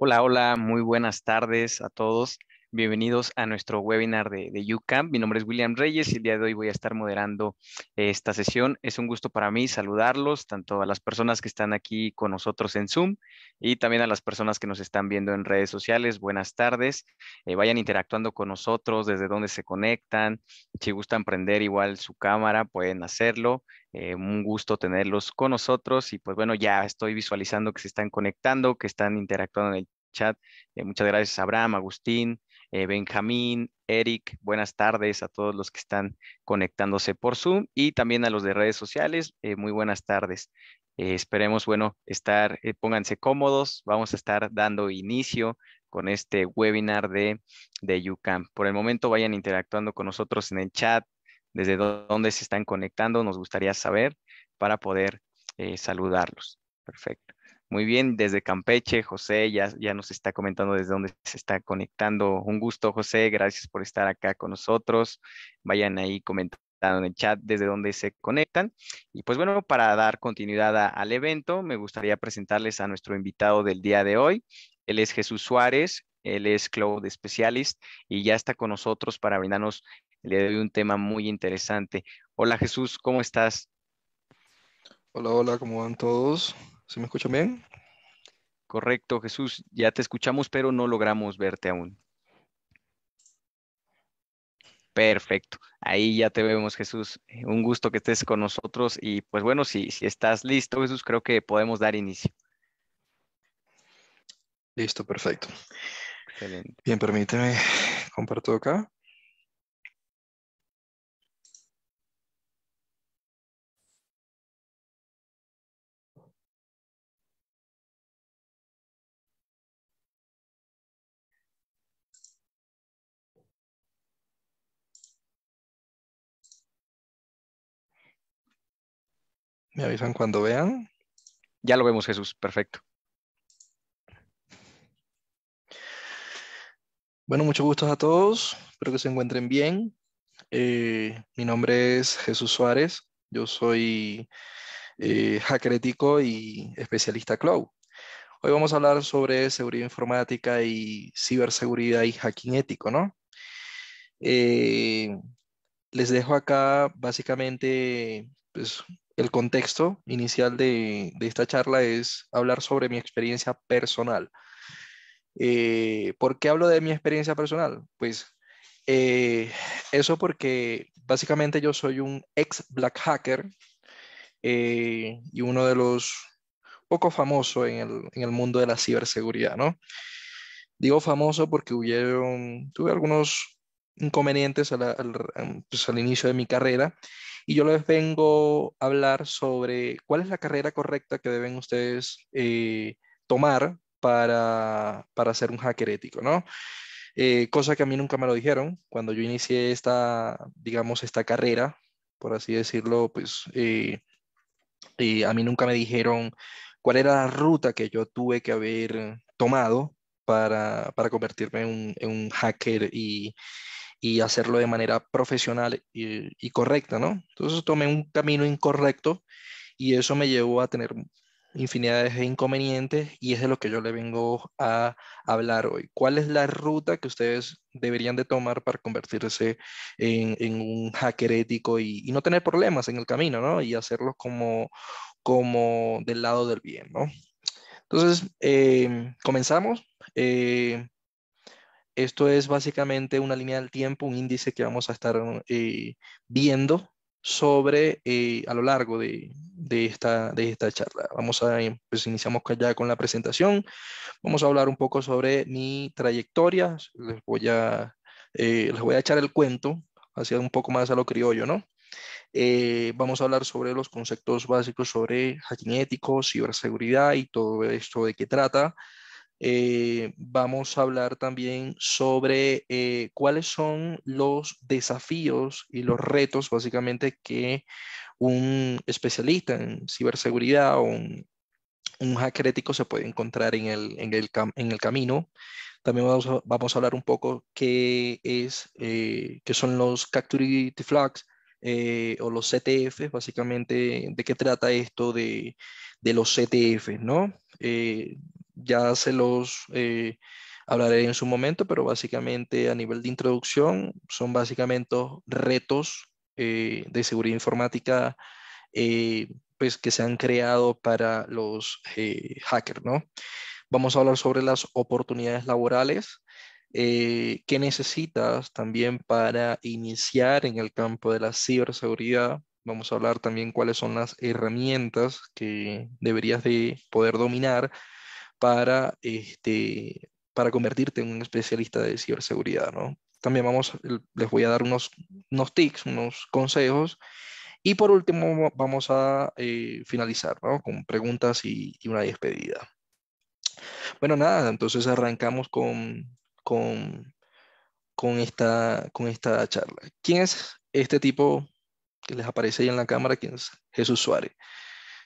Hola, hola, muy buenas tardes a todos. Bienvenidos a nuestro webinar de, de, Mi nombre es William Reyes y el día de hoy voy a estar moderando eh, esta sesión. Es un gusto para mí saludarlos, tanto a las personas que están aquí con nosotros en Zoom y también a las personas que nos están viendo en redes sociales. Buenas tardes. Eh, vayan interactuando con nosotros desde dónde se conectan. Si gustan prender igual su cámara, pueden hacerlo. Eh, un gusto tenerlos con nosotros y pues bueno, ya estoy visualizando que se están conectando, que están interactuando en el chat. muchas gracias Abraham, Agustín, eh, Benjamín, Eric, buenas tardes a todos los que están conectándose por Zoom y también a los de redes sociales, eh, muy buenas tardes. Eh, esperemos, bueno, estar, pónganse cómodos, vamos a estar dando inicio con este webinar de, de UCAM. Por el momento vayan interactuando con nosotros en el chat, desde dónde se están conectando, nos gustaría saber para poder saludarlos. Perfecto. Muy bien, desde Campeche, José ya, ya nos está comentando desde dónde se está conectando. Un gusto, José, gracias por estar acá con nosotros. Vayan ahí comentando en el chat desde dónde se conectan. Y pues bueno, para dar continuidad al evento, me gustaría presentarles a nuestro invitado del día de hoy. Él es Jesús Suárez, él es Cloud Specialist y ya está con nosotros para brindarnos el un tema muy interesante. Hola Jesús, ¿cómo estás? Hola, hola, ¿cómo van todos? ¿Se me escuchan bien? Correcto, Jesús. Ya te escuchamos, pero no logramos verte aún. Perfecto. Ahí ya te vemos, Jesús. Eh, un gusto que estés con nosotros. Y pues bueno, si, si estás listo, Jesús, creo que podemos dar inicio. Listo, perfecto. Bien, permíteme, comparto acá. Me avisan cuando vean. Ya lo vemos, Jesús. Perfecto. Bueno, muchos gustos a todos. Espero que se encuentren bien. Eh, mi nombre es Jesús Suárez. Yo soy eh, hacker ético y especialista cloud. Hoy vamos a hablar sobre seguridad informática y ciberseguridad y hacking ético, ¿no? Eh, les dejo acá básicamente pues, el contexto inicial de, esta charla es hablar sobre mi experiencia personal. Eh, ¿Por qué hablo de mi experiencia personal? Pues eh, eso porque básicamente yo soy un ex black hacker eh, y uno de los poco famosos en el, mundo de la ciberseguridad, Digo famoso porque tuve algunos inconvenientes pues, al inicio de mi carrera y yo les vengo a hablar sobre cuál es la carrera correcta que deben ustedes eh, tomar para, para ser un hacker ético, ¿no? Eh, cosa que a mí nunca me lo dijeron cuando yo inicié esta, digamos, esta carrera, por así decirlo, pues eh, a mí nunca me dijeron cuál era la ruta que yo tuve que haber tomado para, para convertirme en un, en un hacker y, y hacerlo de manera profesional y, correcta, ¿no? Entonces tomé un camino incorrecto y eso me llevó a tener infinidad de inconvenientes y es de lo que yo le vengo a hablar hoy. ¿Cuál es la ruta que ustedes deberían de tomar para convertirse en, un hacker ético y, no tener problemas en el camino, ¿no? Y hacerlo como, como del lado del bien, ¿no? Entonces, eh, comenzamos. Eh, esto es básicamente una línea del tiempo, un índice que vamos a estar eh, viendo sobre eh, a lo largo de, de, esta, de esta charla. Vamos a, em, pues iniciamos ya con la presentación. Vamos a hablar un poco sobre mi trayectoria. Les voy a, eh, les voy a echar el cuento hacia un poco más a lo criollo, ¿no? vamos a hablar sobre los conceptos básicos sobre hacking ciberseguridad y todo esto de qué trata. Eh, vamos a hablar también sobre eh, cuáles son los desafíos y los retos básicamente que un especialista en ciberseguridad o un, hacker ético se puede encontrar en el, en el, camino. También vamos a, hablar un poco qué, es, eh, qué son los Capturity Flags o los CTF, básicamente de qué trata esto de, los CTF, ¿no? Ya se los eh, hablaré en su momento, pero básicamente a nivel de introducción son básicamente retos eh, de seguridad informática eh, pues, que se han creado para los hackers, ¿no? Vamos a hablar sobre las oportunidades laborales. que qué necesitas también para iniciar en el campo de la ciberseguridad. Vamos a hablar también cuáles son las herramientas que deberías de poder dominar para, este, para convertirte en un especialista de ciberseguridad, ¿no? También vamos, les voy a dar unos, unos tips, unos consejos. Y por último, vamos a eh, finalizar con preguntas y, una despedida. Bueno, nada, entonces arrancamos con, con, esta, con esta charla. ¿Quién es este tipo que les aparece ahí en la cámara? ¿Quién es Jesús Suárez?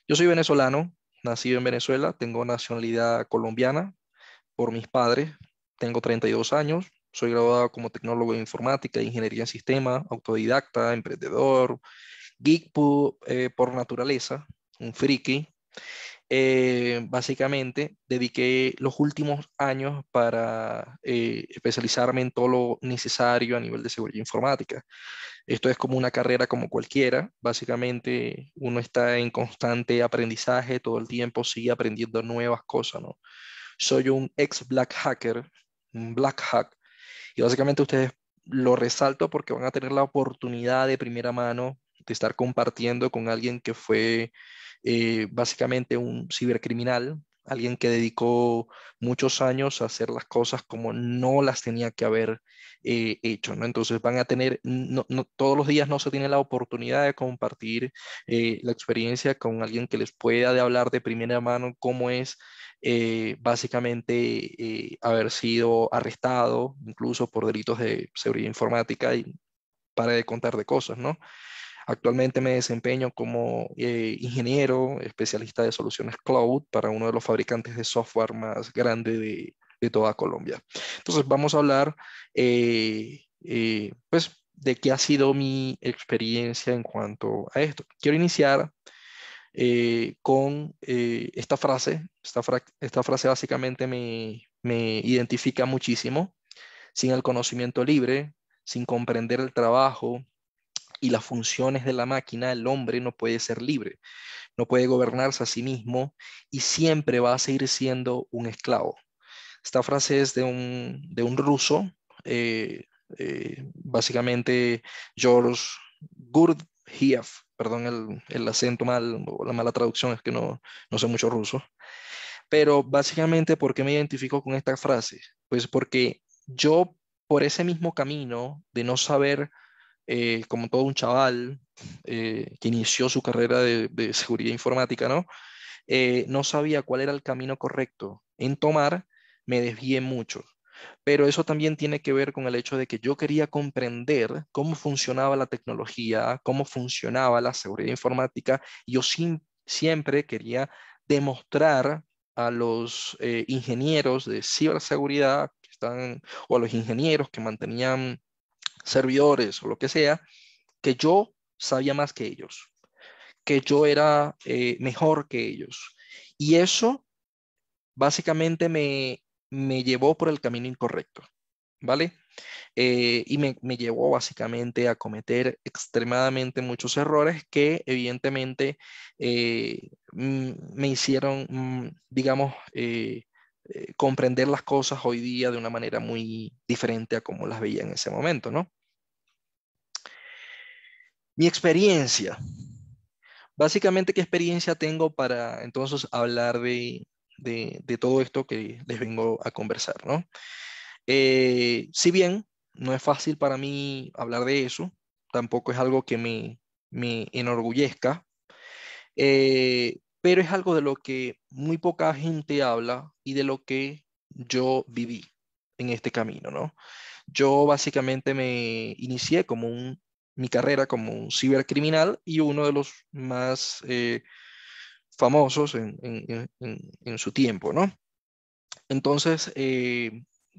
Yo soy venezolano, nacido en Venezuela, tengo nacionalidad colombiana por mis padres, tengo 32 años, soy graduado como tecnólogo de informática, ingeniería en sistema, autodidacta, emprendedor, geek eh, por naturaleza, un friki. Eh, básicamente dediqué los últimos años para eh, especializarme en todo lo necesario a nivel de seguridad informática. Esto es como una carrera como cualquiera, básicamente uno está en constante aprendizaje, todo el tiempo sigue aprendiendo nuevas cosas, ¿no? Soy un ex black hacker, un black hack, y básicamente ustedes lo resalto porque van a tener la oportunidad de primera mano de estar compartiendo con alguien que fue eh, básicamente un cibercriminal, alguien que dedicó muchos años a hacer las cosas como no las tenía que haber eh, hecho, ¿no? Entonces van a tener, no, todos los días no se tiene la oportunidad de compartir eh, la experiencia con alguien que les pueda de hablar de primera mano cómo es básicamente haber sido arrestado incluso por delitos de seguridad informática y para de contar de cosas, ¿no? Actualmente me desempeño como eh, ingeniero especialista de soluciones cloud para uno de los fabricantes de software más grande de, toda Colombia. Entonces vamos a hablar eh, eh, pues, de qué ha sido mi experiencia en cuanto a esto. Quiero iniciar con esta frase. Esta, frase básicamente me, me, identifica muchísimo. Sin el conocimiento libre, sin comprender el trabajo, y las funciones de la máquina, el hombre no puede ser libre, no puede gobernarse a sí mismo y siempre va a seguir siendo un esclavo. Esta frase es de un, ruso, eh, eh, básicamente George Gurdjieff, perdón el, acento mal o la mala traducción, es que no, no sé mucho ruso. Pero básicamente, ¿por qué me identifico con esta frase? Pues porque yo, por ese mismo camino de no saber eh, como todo un chaval eh, que inició su carrera de, seguridad informática, ¿no? Eh, no sabía cuál era el camino correcto en tomar, me desvié mucho. Pero eso también tiene que ver con el hecho de que yo quería comprender cómo funcionaba la tecnología, cómo funcionaba la seguridad informática. Yo siempre quería demostrar a los ingenieros de ciberseguridad que están, o a los ingenieros que mantenían servidores o lo que sea, que yo sabía más que ellos, que yo era eh, mejor que ellos. Y eso básicamente me, me llevó por el camino incorrecto, ¿vale? Eh, y me, me, llevó básicamente a cometer extremadamente muchos errores que evidentemente eh, mm, me hicieron, mm, digamos, eh, comprender las cosas hoy día de una manera muy diferente a como las veía en ese momento, ¿no? Mi experiencia. Básicamente, ¿qué experiencia tengo para entonces hablar de, todo esto que les vengo a conversar, ¿no? Eh, si bien no es fácil para mí hablar de eso, tampoco es algo que me, enorgullezca, eh, pero es algo de lo que muy poca gente habla y de lo que yo viví en este camino, ¿no? Yo básicamente me inicié como un, mi carrera como un cibercriminal y uno de los más eh, famosos en, su tiempo, ¿no? Entonces, eh,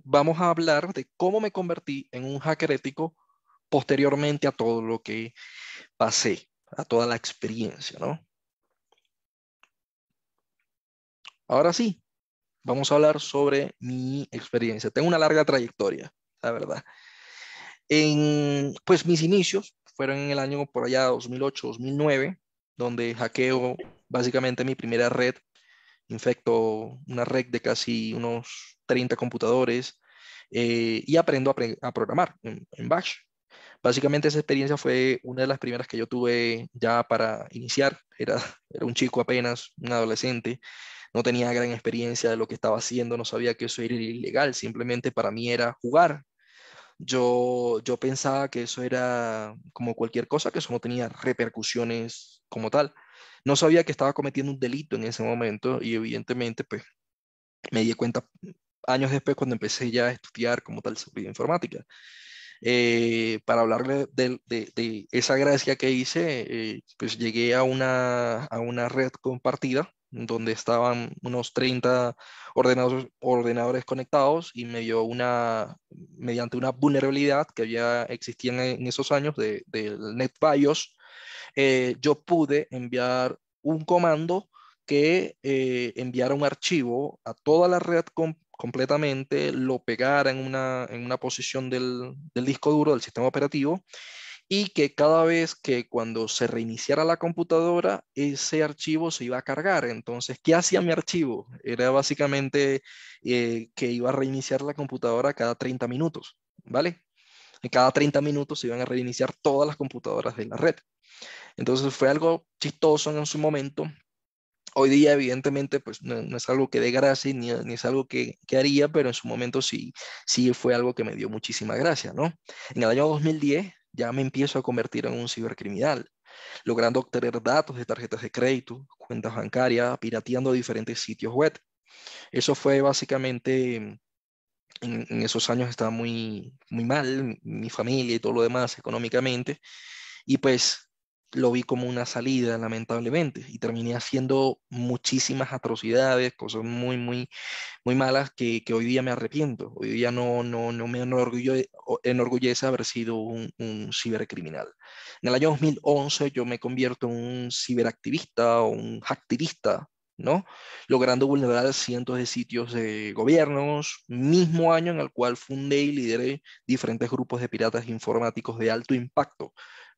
vamos a hablar de cómo me convertí en un hacker ético posteriormente a todo lo que pasé, a toda la experiencia, ¿no? Ahora sí, vamos a hablar sobre mi experiencia. Tengo una larga trayectoria, la verdad. pues mis inicios fueron en el año por allá 2008-2009, donde hackeo básicamente mi primera red, infecto una red de casi unos 30 computadores eh, y aprendo a, programar en, Bash. Básicamente esa experiencia fue una de las primeras que yo tuve ya para iniciar. era un chico apenas, un adolescente no tenía gran experiencia de lo que estaba haciendo, no sabía que eso era ilegal, simplemente para mí era jugar. Yo, yo pensaba que eso era como cualquier cosa, que eso no tenía repercusiones como tal. No sabía que estaba cometiendo un delito en ese momento y evidentemente pues me di cuenta años después cuando empecé ya a estudiar como tal seguridad informática. Eh, para hablarle de, esa gracia que hice, eh, pues llegué a a una red compartida donde estaban unos 30 ordenadores, conectados y mediante una vulnerabilidad que había existía en, esos años del NetBIOS, eh, yo pude enviar un comando que eh, enviara un archivo a toda la red completamente, lo pegara en una, posición del disco duro del sistema operativo y que cada vez que cuando se reiniciara la computadora, ese archivo se iba a cargar. Entonces, ¿qué hacía mi archivo? Era básicamente eh, que iba a reiniciar la computadora cada 30 minutos, ¿vale? en cada 30 minutos se iban a reiniciar todas las computadoras de la red. Entonces fue algo chistoso en su momento. Hoy día, evidentemente, pues no, es algo que dé gracia ni, ni es algo que, que, haría, pero en su momento sí, sí fue algo que me dio muchísima gracia, ¿no? En el año 2010 ya me empiezo a convertir en un cibercriminal, logrando obtener datos de tarjetas de crédito, cuentas bancarias, pirateando diferentes sitios web. Eso fue básicamente, en, esos años estaba muy, muy mal, mi familia y todo lo demás económicamente, y pues lo vi como una salida, lamentablemente, y terminé haciendo muchísimas atrocidades, cosas muy, muy, muy malas que, hoy día me arrepiento. Hoy día no, no, me enorgullece, haber sido un, cibercriminal. En el año 2011 yo me convierto en un ciberactivista o un hacktivista, ¿no? Logrando vulnerar cientos de sitios de gobiernos, mismo año en el cual fundé y lideré diferentes grupos de piratas informáticos de alto impacto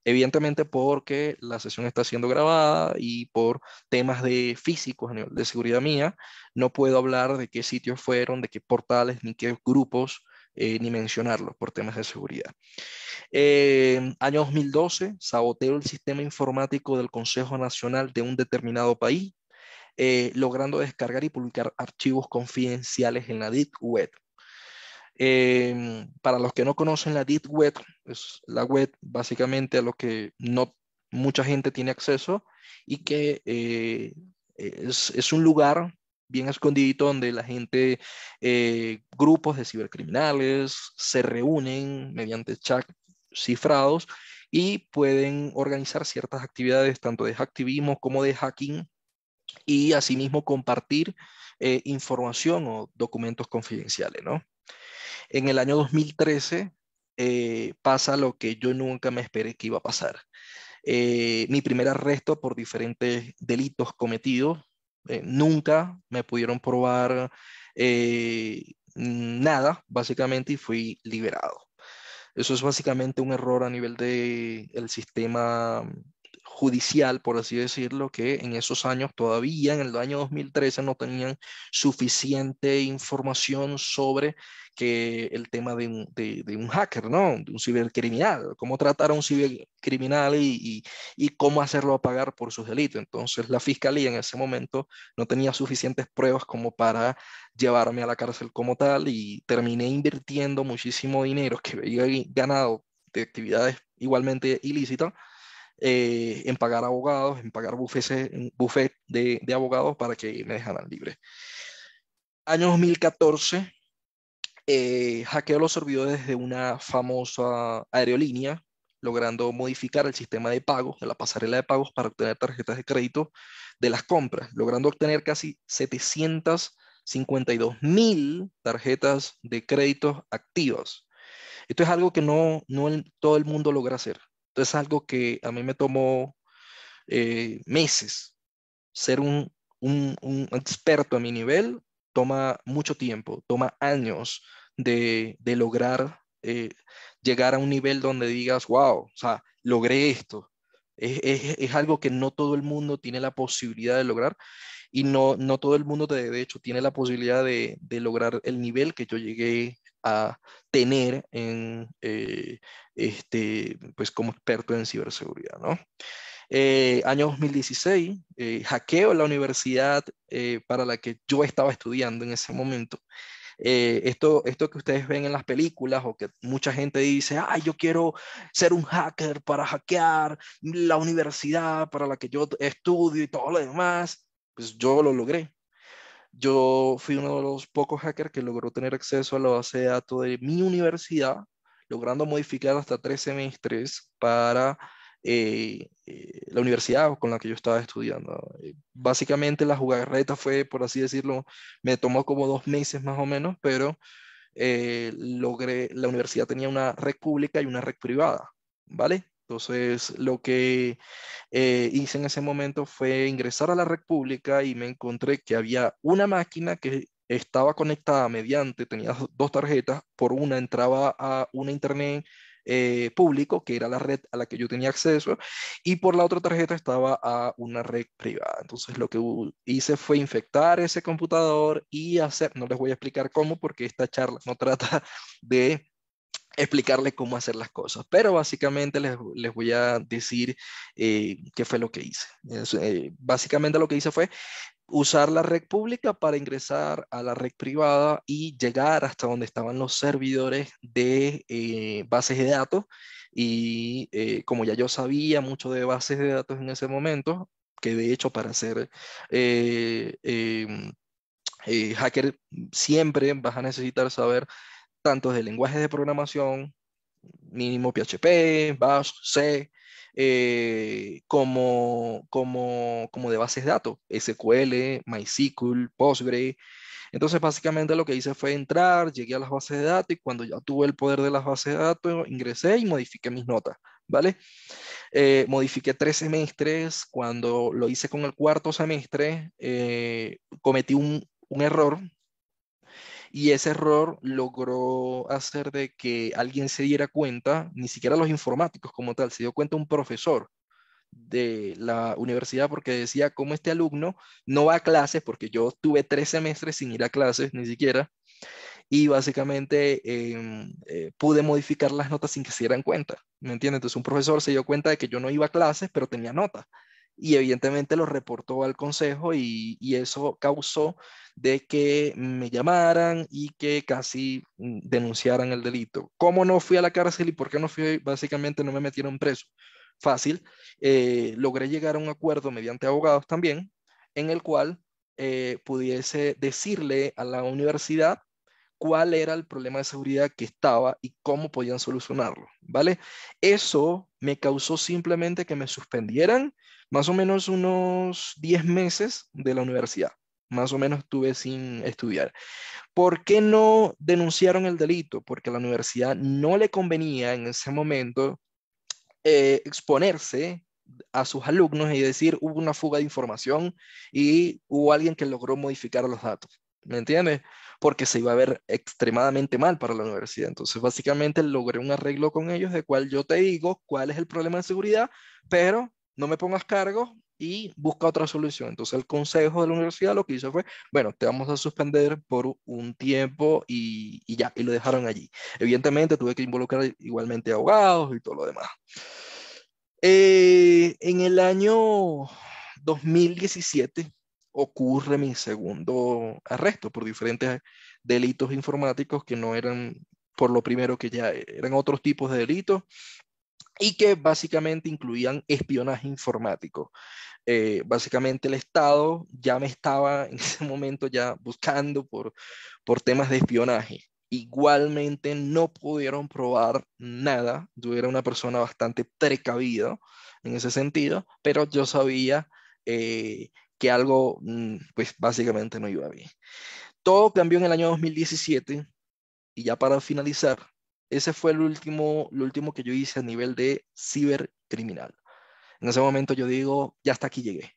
Evidentemente porque la sesión está siendo grabada y por temas de físicos de seguridad mía, no puedo hablar de qué sitios fueron, de qué portales, ni qué grupos, eh, ni mencionarlos por temas de seguridad. Eh, año 2012, saboteo el sistema informático del Consejo Nacional de un determinado país, eh, logrando descargar y publicar archivos confidenciales en la DIT web. Em, para los que no conocen la Deep Web, es la web básicamente a lo que no mucha gente tiene acceso y que eh, es, un lugar bien escondidito donde la gente, eh, grupos de cibercriminales se reúnen mediante chat cifrados y pueden organizar ciertas actividades tanto de hacktivismo como de hacking y asimismo compartir eh, información o documentos confidenciales, ¿no? En el año 2013 eh, pasa lo que yo nunca me esperé que iba a pasar. Eh, mi primer arresto por diferentes delitos cometidos. Eh, nunca me pudieron probar nada, básicamente, y fui liberado. Eso es básicamente un error a nivel del el sistema judicial, por así decirlo, que en esos años todavía, en el año 2013, no tenían suficiente información sobre que el tema de un, hacker, ¿no? De un cibercriminal, cómo tratar a un cibercriminal y, y cómo hacerlo pagar por sus delitos. Entonces la fiscalía en ese momento no tenía suficientes pruebas como para llevarme a la cárcel como tal y terminé invirtiendo muchísimo dinero que había ganado de actividades igualmente ilícitas eh, en pagar abogados, en pagar bufetes, de, abogados para que me dejaran libre. Año 2014, eh, hackeo los servidores de una famosa aerolínea, logrando modificar el sistema de pagos, de la pasarela de pagos para obtener tarjetas de crédito de las compras, logrando obtener casi 752 mil tarjetas de crédito activas. Esto es algo que no, no todo el mundo logra hacer es algo que a mí me tomó eh, meses. Ser un, experto a mi nivel toma mucho tiempo, toma años de, lograr eh, llegar a un nivel donde digas, wow, o sea, logré esto. Es, algo que no todo el mundo tiene la posibilidad de lograr y no, no todo el mundo de, hecho tiene la posibilidad de, de lograr el nivel que yo llegué a tener en, eh, este, pues como experto en ciberseguridad. ¿no? Eh, año 2016, eh, hackeo la universidad para la que yo estaba estudiando en ese momento. esto, esto que ustedes ven en las películas o que mucha gente dice, ay, yo quiero ser un hacker para hackear la universidad para la que yo estudio y todo lo demás, pues yo lo logré. Yo fui uno de los pocos hackers que logró tener acceso a la base de datos de mi universidad, logrando modificar hasta tres semestres para eh, eh, la universidad con la que yo estaba estudiando. Eh, básicamente la jugarreta fue, por así decirlo, me tomó como dos meses más o menos, pero logré, la universidad tenía una red pública y una red privada, ¿vale? Entonces, lo que eh, hice en ese momento fue ingresar a la red pública y me encontré que había una máquina que estaba conectada mediante, tenía dos tarjetas, por una entraba a una internet eh, público, que era la red a la que yo tenía acceso, y por la otra tarjeta estaba a una red privada. Entonces lo que hice fue infectar ese computador y hacer, no les voy a explicar cómo, porque esta charla no trata de explicarles cómo hacer las cosas, pero básicamente les, voy a decir eh, qué fue lo que hice. Eh, básicamente lo que hice fue usar la red pública para ingresar a la red privada y llegar hasta donde estaban los servidores de eh, bases de datos. Y como ya yo sabía mucho de bases de datos en ese momento, que de hecho para ser em, hacker siempre vas a necesitar saber tanto de lenguajes de programación, mínimo PHP, Bash, C, eh, como, como, como de bases de datos, SQL, MySQL, Postgre. Entonces, básicamente lo que hice fue entrar, llegué a las bases de datos y cuando ya tuve el poder de las bases de datos, ingresé y modifiqué mis notas, ¿vale? Eh, modifiqué tres semestres, cuando lo hice con el cuarto semestre, eh, cometí un, un error y ese error logró hacer de que alguien se diera cuenta, ni siquiera los informáticos como tal, se dio cuenta un profesor de la universidad porque decía como este alumno no va a clases, porque yo tuve tres semestres sin ir a clases, ni siquiera, y básicamente em, eh, pude modificar las notas sin que se dieran cuenta, ¿me entiendes? Entonces un profesor se dio cuenta de que yo no iba a clases, pero tenía notas y evidentemente lo reportó al consejo y, eso causó de que me llamaran y que casi mm, denunciaran el delito. ¿Cómo no fui a la cárcel y por qué no fui? Básicamente no me metieron preso. Fácil. Eh, logré llegar a un acuerdo mediante abogados también, en el cual eh, pudiese decirle a la universidad cuál era el problema de seguridad que estaba y cómo podían solucionarlo, ¿vale? Eso me causó simplemente que me suspendieran más o menos unos 10 meses de la universidad. Más o menos estuve sin estudiar. ¿Por qué no denunciaron el delito? Porque a la universidad no le convenía en ese momento eh, exponerse a sus alumnos y decir hubo una fuga de información y hubo alguien que logró modificar los datos. ¿Me entiendes? Porque se iba a ver extremadamente mal para la universidad. Entonces, básicamente logré un arreglo con ellos de cual yo te digo cuál es el problema de seguridad, pero no me pongas cargo y busca otra solución. Entonces el consejo de la universidad lo que hizo fue, bueno, te vamos a suspender por un tiempo y, ya, y lo dejaron allí. Evidentemente tuve que involucrar igualmente abogados y todo lo demás. Eh, en el año 2017 ocurre mi segundo arresto por diferentes delitos informáticos que no eran por lo primero que ya eran otros tipos de delitos y que básicamente incluían espionaje informático. Eh, básicamente el Estado ya me estaba en ese momento ya buscando por, por temas de espionaje. Igualmente no pudieron probar nada. Yo era una persona bastante precavido en ese sentido, pero yo sabía eh, que algo, mm, pues básicamente no iba bien. Todo cambió en el año 2017 y ya para finalizar, ese fue el último, lo último que yo hice a nivel de cibercriminal. En ese momento yo digo, ya hasta aquí llegué.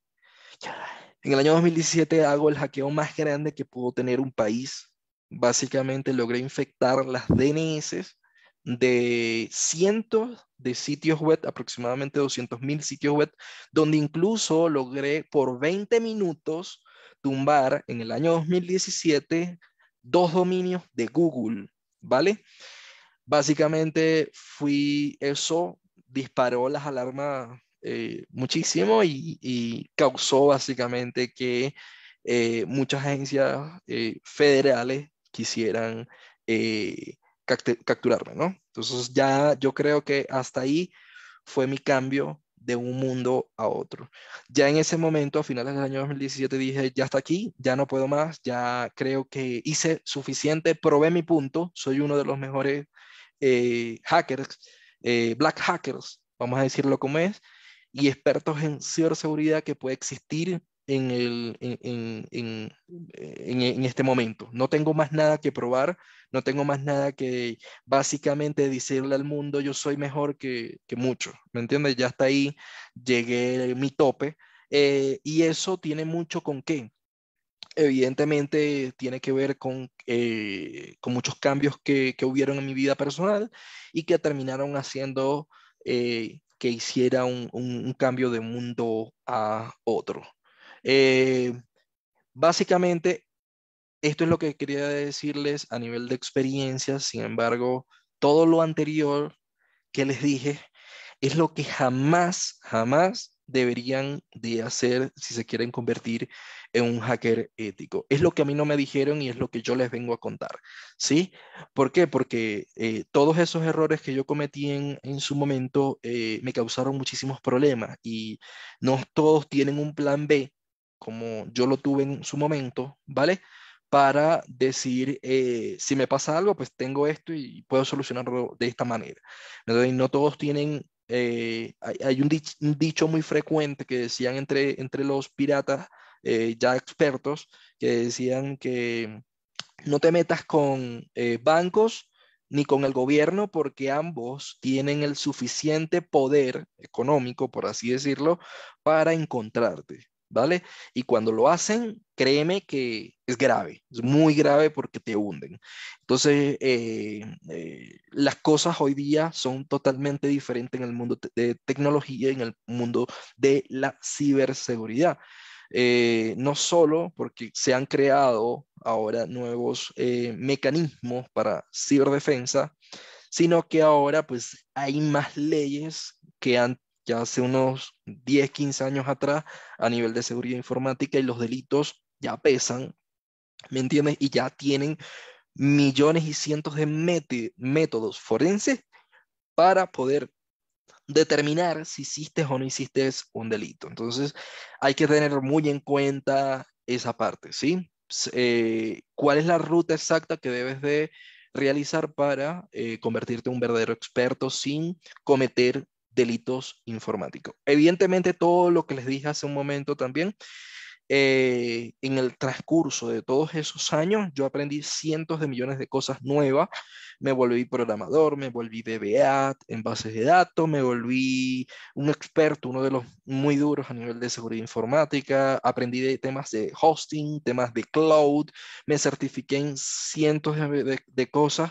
En el año 2017 hago el hackeo más grande que pudo tener un país. Básicamente logré infectar las DNS de cientos de sitios web, aproximadamente 200.000 sitios web, donde incluso logré por 20 minutos tumbar en el año 2017 dos dominios de Google, ¿vale? básicamente fui eso, disparó las alarmas eh, muchísimo y, causó básicamente que eh, muchas agencias eh, federales quisieran capturarme, ¿no? Entonces ya yo creo que hasta ahí fue mi cambio de un mundo a otro. Ya en ese momento, a finales del año 2017, dije, ya está aquí, ya no puedo más, ya creo que hice suficiente, probé mi punto, soy uno de los mejores eh, hackers, eh, black hackers, vamos a decirlo como es, y expertos en ciberseguridad que puede existir en, en, este momento. No tengo más nada que probar, no tengo más nada que básicamente decirle al mundo yo soy mejor que, mucho ¿me entiendes? Ya está ahí llegué mi tope eh, y eso tiene mucho con qué, evidentemente tiene que ver con, eh, con muchos cambios que, que, hubieron en mi vida personal y que terminaron haciendo eh, que hiciera un, un, cambio de mundo a otro. Eh, básicamente, esto es lo que quería decirles a nivel de experiencia, sin embargo, todo lo anterior que les dije es lo que jamás, jamás deberían de hacer si se quieren convertir en un hacker ético. Es lo que a mí no me dijeron y es lo que yo les vengo a contar, ¿sí? ¿Por qué? Porque eh, todos esos errores que yo cometí en, en su momento eh, me causaron muchísimos problemas y no todos tienen un plan B como yo lo tuve en su momento, ¿vale? Para decir, eh, si me pasa algo, pues tengo esto y puedo solucionarlo de esta manera. no todos tienen eh, hay, un, dicho muy frecuente que decían entre, entre los piratas eh, ya expertos, que decían que no te metas con eh, bancos ni con el gobierno porque ambos tienen el suficiente poder económico, por así decirlo, para encontrarte. ¿vale? Y cuando lo hacen, créeme que es grave, es muy grave porque te hunden. Entonces, eh, eh, las cosas hoy día son totalmente diferentes en el mundo de tecnología y en el mundo de la ciberseguridad. Eh, no solo porque se han creado ahora nuevos mecanismos para ciberdefensa, sino que ahora pues hay más leyes que antes ya hace unos 10, 15 años atrás a nivel de seguridad informática y los delitos ya pesan, ¿me entiendes? Y ya tienen millones y cientos de métodos forenses para poder determinar si hiciste o no hiciste un delito. Entonces, hay que tener muy en cuenta esa parte, ¿sí? Eh, ¿Cuál es la ruta exacta que debes de realizar para eh, convertirte en un verdadero experto sin cometer delitos informáticos. Evidentemente, todo lo que les dije hace un momento también, eh, en el transcurso de todos esos años, yo aprendí cientos de millones de cosas nuevas. Me volví programador, me volví DBA en bases de datos, me volví un experto, uno de los muy duros a nivel de seguridad informática. Aprendí de temas de hosting, temas de cloud, me certifiqué en cientos de cosas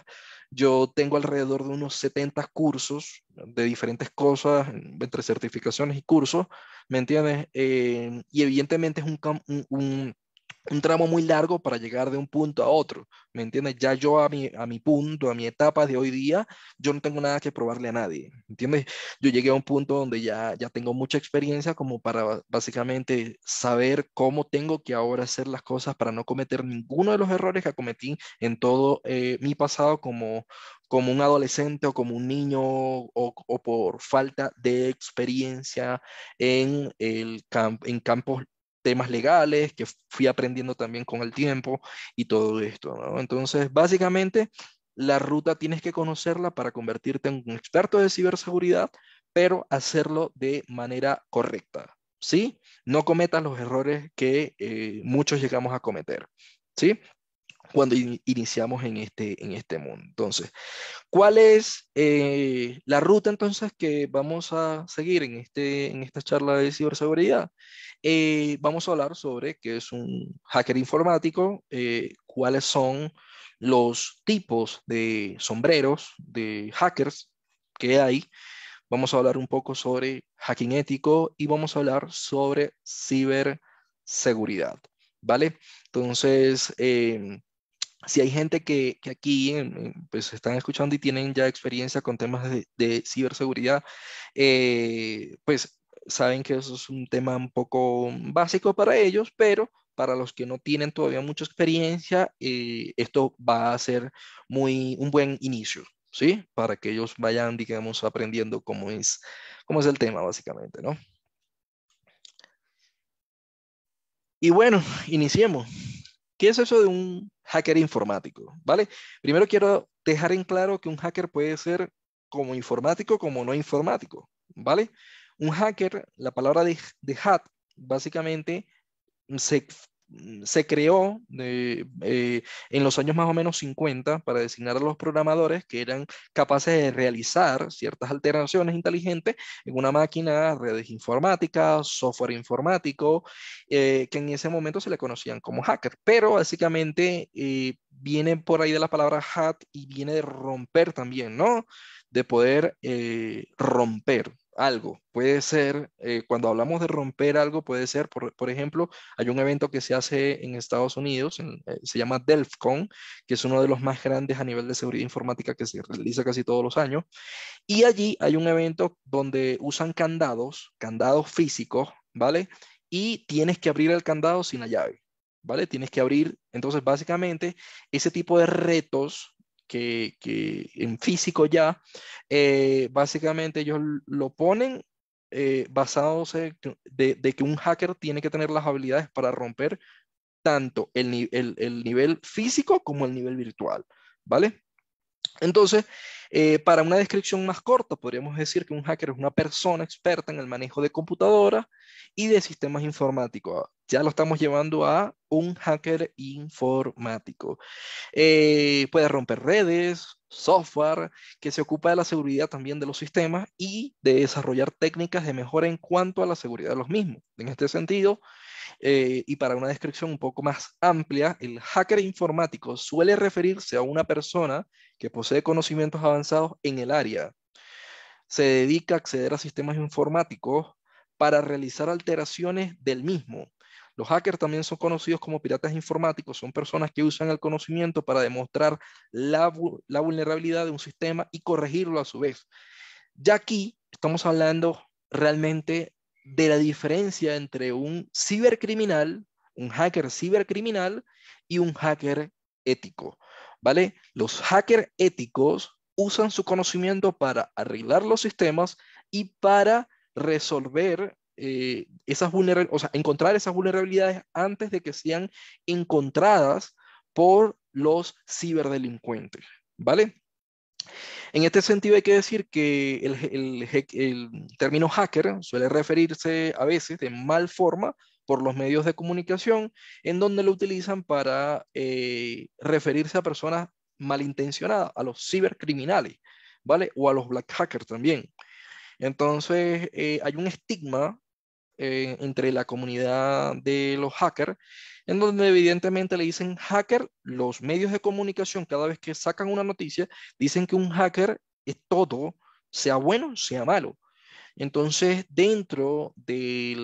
yo tengo alrededor de unos 70 cursos de diferentes cosas, entre certificaciones y cursos, ¿me entiendes? Eh, y evidentemente es un, un, un un tramo muy largo para llegar de un punto a otro, ¿me entiendes? Ya yo a mi, a mi punto, a mi etapa de hoy día, yo no tengo nada que probarle a nadie, ¿entiendes? Yo llegué a un punto donde ya, ya tengo mucha experiencia como para básicamente saber cómo tengo que ahora hacer las cosas para no cometer ninguno de los errores que cometí en todo eh, mi pasado como, como un adolescente o como un niño o, por falta de experiencia en, el campo en campos temas legales que fui aprendiendo también con el tiempo y todo esto, Entonces, básicamente, la ruta tienes que conocerla para convertirte en un experto de ciberseguridad, pero hacerlo de manera correcta, ¿sí? No cometas los errores que eh, muchos llegamos a cometer, ¿sí? cuando iniciamos en este, en este mundo. Entonces, ¿cuál es eh, la ruta entonces que vamos a seguir en, este, en esta charla de ciberseguridad? Eh, vamos a hablar sobre qué es un hacker informático, eh, cuáles son los tipos de sombreros de hackers que hay. Vamos a hablar un poco sobre hacking ético y vamos a hablar sobre ciberseguridad, ¿vale? Entonces, em, si hay gente que, aquí pues están escuchando y tienen ya experiencia con temas de, ciberseguridad, eh, pues saben que eso es un tema un poco básico para ellos, pero para los que no tienen todavía mucha experiencia, eh, esto va a ser muy, un buen inicio, ¿sí? Para que ellos vayan, digamos, aprendiendo cómo es, cómo es el tema, básicamente, ¿no? Y bueno, iniciemos. ¿Qué es eso de un hacker informático, ¿vale? Primero quiero dejar en claro que un hacker puede ser como informático como no informático, ¿vale? Un hacker, la palabra de, de hat, básicamente se Mm, se creó eh, eh, en los años más o menos 50 para designar a los programadores que eran capaces de realizar ciertas alteraciones inteligentes en una máquina, redes informáticas, software informático, eh, que en ese momento se le conocían como hacker. Pero básicamente viene por ahí de la palabra hat y viene de romper también, ¿no? De poder romper, algo. Puede ser, eh, cuando hablamos de romper algo, puede ser, por, ejemplo, hay un evento que se hace en Estados Unidos, eh, se llama DelfCon, que es uno de los más grandes a nivel de seguridad informática que se realiza casi todos los años. Y allí hay un evento donde usan candados, candados físicos, ¿vale? Y tienes que abrir el candado sin la llave, ¿vale? Tienes que abrir, entonces básicamente ese tipo de retos que, en físico ya, eh, básicamente ellos lo ponen eh, basados de, que un hacker tiene que tener las habilidades para romper tanto el nivel físico como el nivel virtual, ¿vale? Entonces, eh, para una descripción más corta, podríamos decir que un hacker es una persona experta en el manejo de computadoras y de sistemas informáticos. Ya lo estamos llevando a un hacker informático. Eh, puede romper redes, software, que se ocupa de la seguridad también de los sistemas y de desarrollar técnicas de mejora en cuanto a la seguridad de los mismos. En este sentido, eh, y para una descripción un poco más amplia, el hacker informático suele referirse a una persona que posee conocimientos avanzados en el área. Se dedica a acceder a sistemas informáticos para realizar alteraciones del mismo. Los hackers también son conocidos como piratas informáticos, son personas que usan el conocimiento para demostrar la, la, vulnerabilidad de un sistema y corregirlo a su vez. Ya aquí estamos hablando realmente de la diferencia entre un cibercriminal, un hacker cibercriminal y un hacker ético, ¿vale? Los hackers éticos usan su conocimiento para arreglar los sistemas y para resolver eh, esas vulnerabilidades, o sea, encontrar esas vulnerabilidades antes de que sean encontradas por los ciberdelincuentes, ¿vale? En este sentido hay que decir que el, término hacker suele referirse a veces de mal forma por los medios de comunicación, en donde lo utilizan para eh, referirse a personas malintencionadas, a los cibercriminales, ¿vale? O a los black hackers también. Entonces, eh, hay un estigma entre la comunidad de los hackers, en donde evidentemente le dicen hacker, los medios de comunicación cada vez que sacan una noticia, dicen que un hacker es todo, sea bueno, sea malo. Entonces, dentro de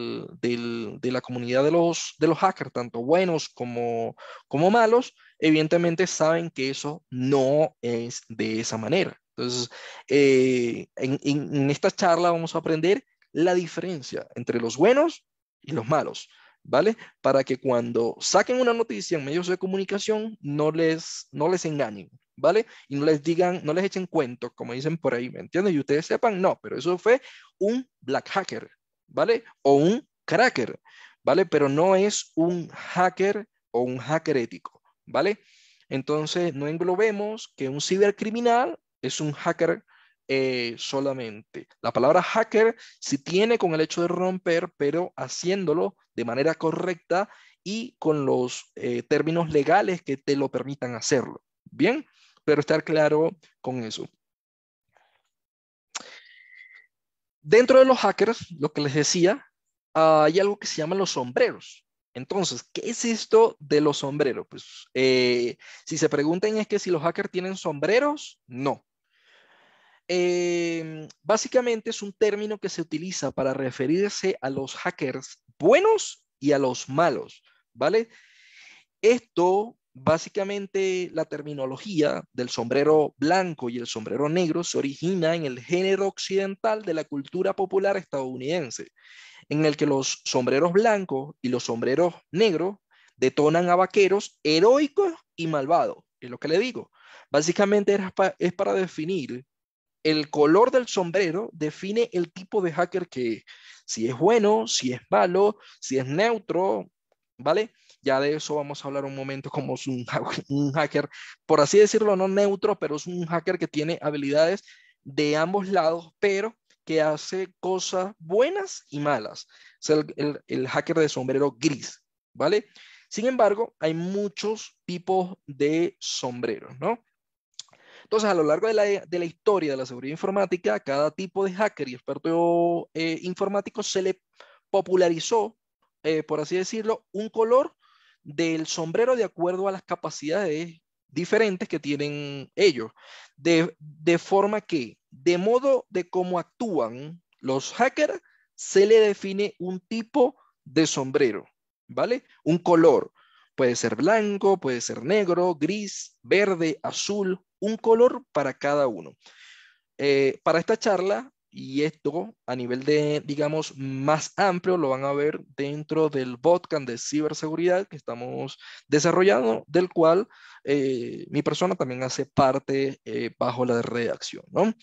la comunidad de los, de los hackers, tanto buenos como, como malos, evidentemente saben que eso no es de esa manera. Entonces, eh, en, esta charla vamos a aprender la diferencia entre los buenos y los malos, ¿vale? Para que cuando saquen una noticia en medios de comunicación no les, no les engañen, ¿vale? Y no les digan, no les echen cuentos, como dicen por ahí, ¿me entienden? Y ustedes sepan, no, pero eso fue un black hacker, ¿vale? O un cracker, ¿vale? Pero no es un hacker o un hacker ético, ¿vale? Entonces, no englobemos que un cibercriminal es un hacker eh, solamente. La palabra hacker se tiene con el hecho de romper, pero haciéndolo de manera correcta y con los eh, términos legales que te lo permitan hacerlo. Bien, pero estar claro con eso. Dentro de los hackers, lo que les decía, ah, hay algo que se llama los sombreros. Entonces, ¿qué es esto de los sombreros? Pues eh, si se preguntan es que si los hackers tienen sombreros, no. Em, básicamente es un término que se utiliza para referirse a los hackers buenos y a los malos, ¿vale? Esto, básicamente, la terminología del sombrero blanco y el sombrero negro se origina en el género occidental de la cultura popular estadounidense, en el que los sombreros blancos y los sombreros negros detonan a vaqueros heroicos y malvados, es lo que le digo. Básicamente es para definir el color del sombrero define el tipo de hacker que Si es bueno, si es malo, si es neutro, ¿vale? Ya de eso vamos a hablar un momento como es un, hacker, por así decirlo, no neutro, pero es un hacker que tiene habilidades de ambos lados, pero que hace cosas buenas y malas. Es el, el, hacker de sombrero gris, ¿vale? Sin embargo, hay muchos tipos de sombreros, ¿no? Entonces, a lo largo de la, historia de la seguridad informática, cada tipo de hacker y experto eh, informático se le popularizó, eh, por así decirlo, un color del sombrero de acuerdo a las capacidades diferentes que tienen ellos. De, de forma que, de modo de cómo actúan los hackers, se le define un tipo de sombrero, ¿vale? Un color. Puede ser blanco, puede ser negro, gris, verde, azul, un color para cada uno. Eh, para esta charla, y esto a nivel de, digamos, más amplio, lo van a ver dentro del botcam de ciberseguridad que estamos desarrollando, del cual eh, mi persona también hace parte eh, bajo la redacción, ¿no?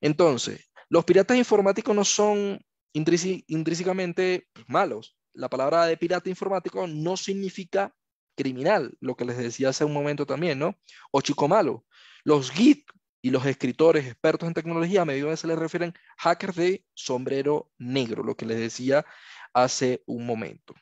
Entonces, los piratas informáticos no son intrínsecamente pues, malos. La palabra de pirata informático no significa criminal, lo que les decía hace un momento también, ¿no? O chico malo. Los Git y los escritores expertos en tecnología a medida se les refieren hackers de sombrero negro, lo que les decía hace un momento.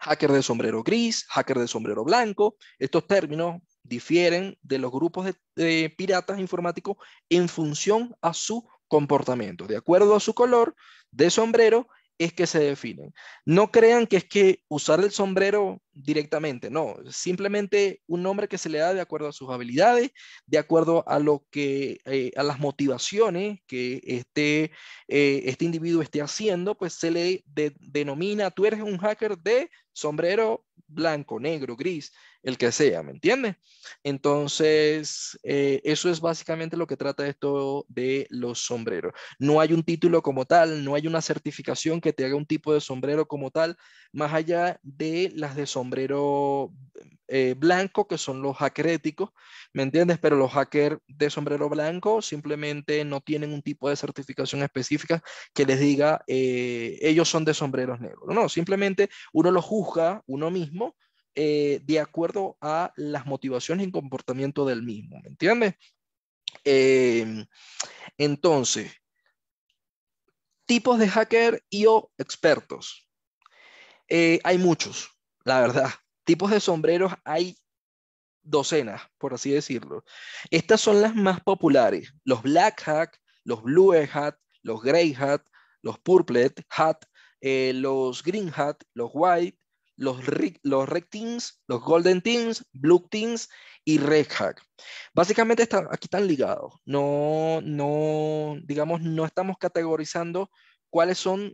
Hacker de sombrero gris, hacker de sombrero blanco, estos términos difieren de los grupos de, de piratas informáticos en función a su comportamiento. De acuerdo a su color de sombrero, es que se definen. No crean que es que usar el sombrero directamente, no, simplemente un nombre que se le da de acuerdo a sus habilidades, de acuerdo a lo que, eh, a las motivaciones que este, eh, este, individuo esté haciendo, pues se le denomina, tú eres un hacker de sombrero blanco, negro, gris, el que sea, ¿me entiendes? Entonces, eh, eso es básicamente lo que trata esto de los sombreros. No hay un título como tal, no hay una certificación que te haga un tipo de sombrero como tal, más allá de las de sombrero eh, blanco, que son los hackeréticos, ¿me entiendes? Pero los hackers de sombrero blanco simplemente no tienen un tipo de certificación específica que les diga eh, ellos son de sombreros negros. No, simplemente uno lo juzga uno mismo eh, de acuerdo a las motivaciones y comportamiento del mismo, ¿me entiendes? Em, entonces, tipos de hacker y o expertos. Eh, hay muchos, la verdad. Tipos de sombreros hay docenas, por así decirlo. Estas son las más populares. Los black hat, los blue hat, los gray hat, los purple hat, eh, los green hat, los white, los, los Red Teams, los Golden Teams, Blue Teams y Red Hack. Básicamente están, aquí están ligados. No, no, digamos, no estamos categorizando cuáles son,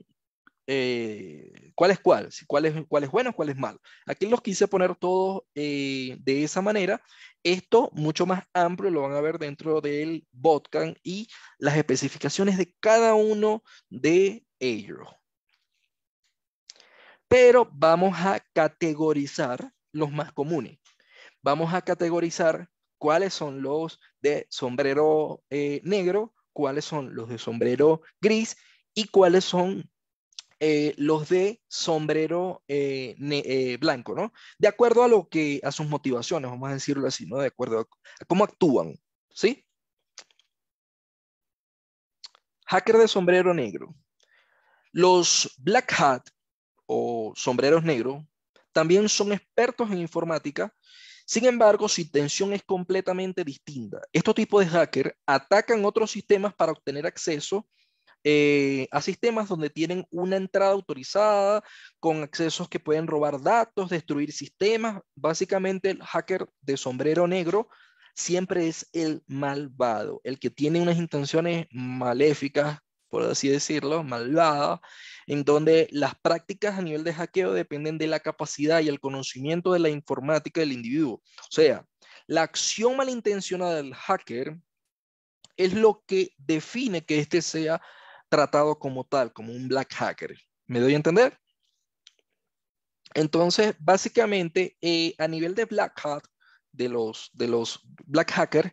eh, cuáles, cuál es cuál, si cuál es, bueno, cuál es malo. Aquí los quise poner todos eh, de esa manera. Esto mucho más amplio lo van a ver dentro del botcan y las especificaciones de cada uno de ellos pero vamos a categorizar los más comunes. Vamos a categorizar cuáles son los de sombrero eh, negro, cuáles son los de sombrero gris y cuáles son eh, los de sombrero eh, blanco, ¿no? De acuerdo a lo que, a sus motivaciones, vamos a decirlo así, ¿no? De acuerdo a, a cómo actúan, ¿sí? Hacker de sombrero negro. Los black hat o sombreros negros también son expertos en informática, sin embargo su intención es completamente distinta. Estos tipos de hackers atacan otros sistemas para obtener acceso eh, a sistemas donde tienen una entrada autorizada, con accesos que pueden robar datos, destruir sistemas. Básicamente el hacker de sombrero negro siempre es el malvado, el que tiene unas intenciones maléficas por así decirlo, malvada, en donde las prácticas a nivel de hackeo dependen de la capacidad y el conocimiento de la informática del individuo. O sea, la acción malintencionada del hacker es lo que define que éste sea tratado como tal, como un black hacker. ¿Me doy a entender? Entonces, básicamente, eh, a nivel de Black Hat, de los, de los Black Hackers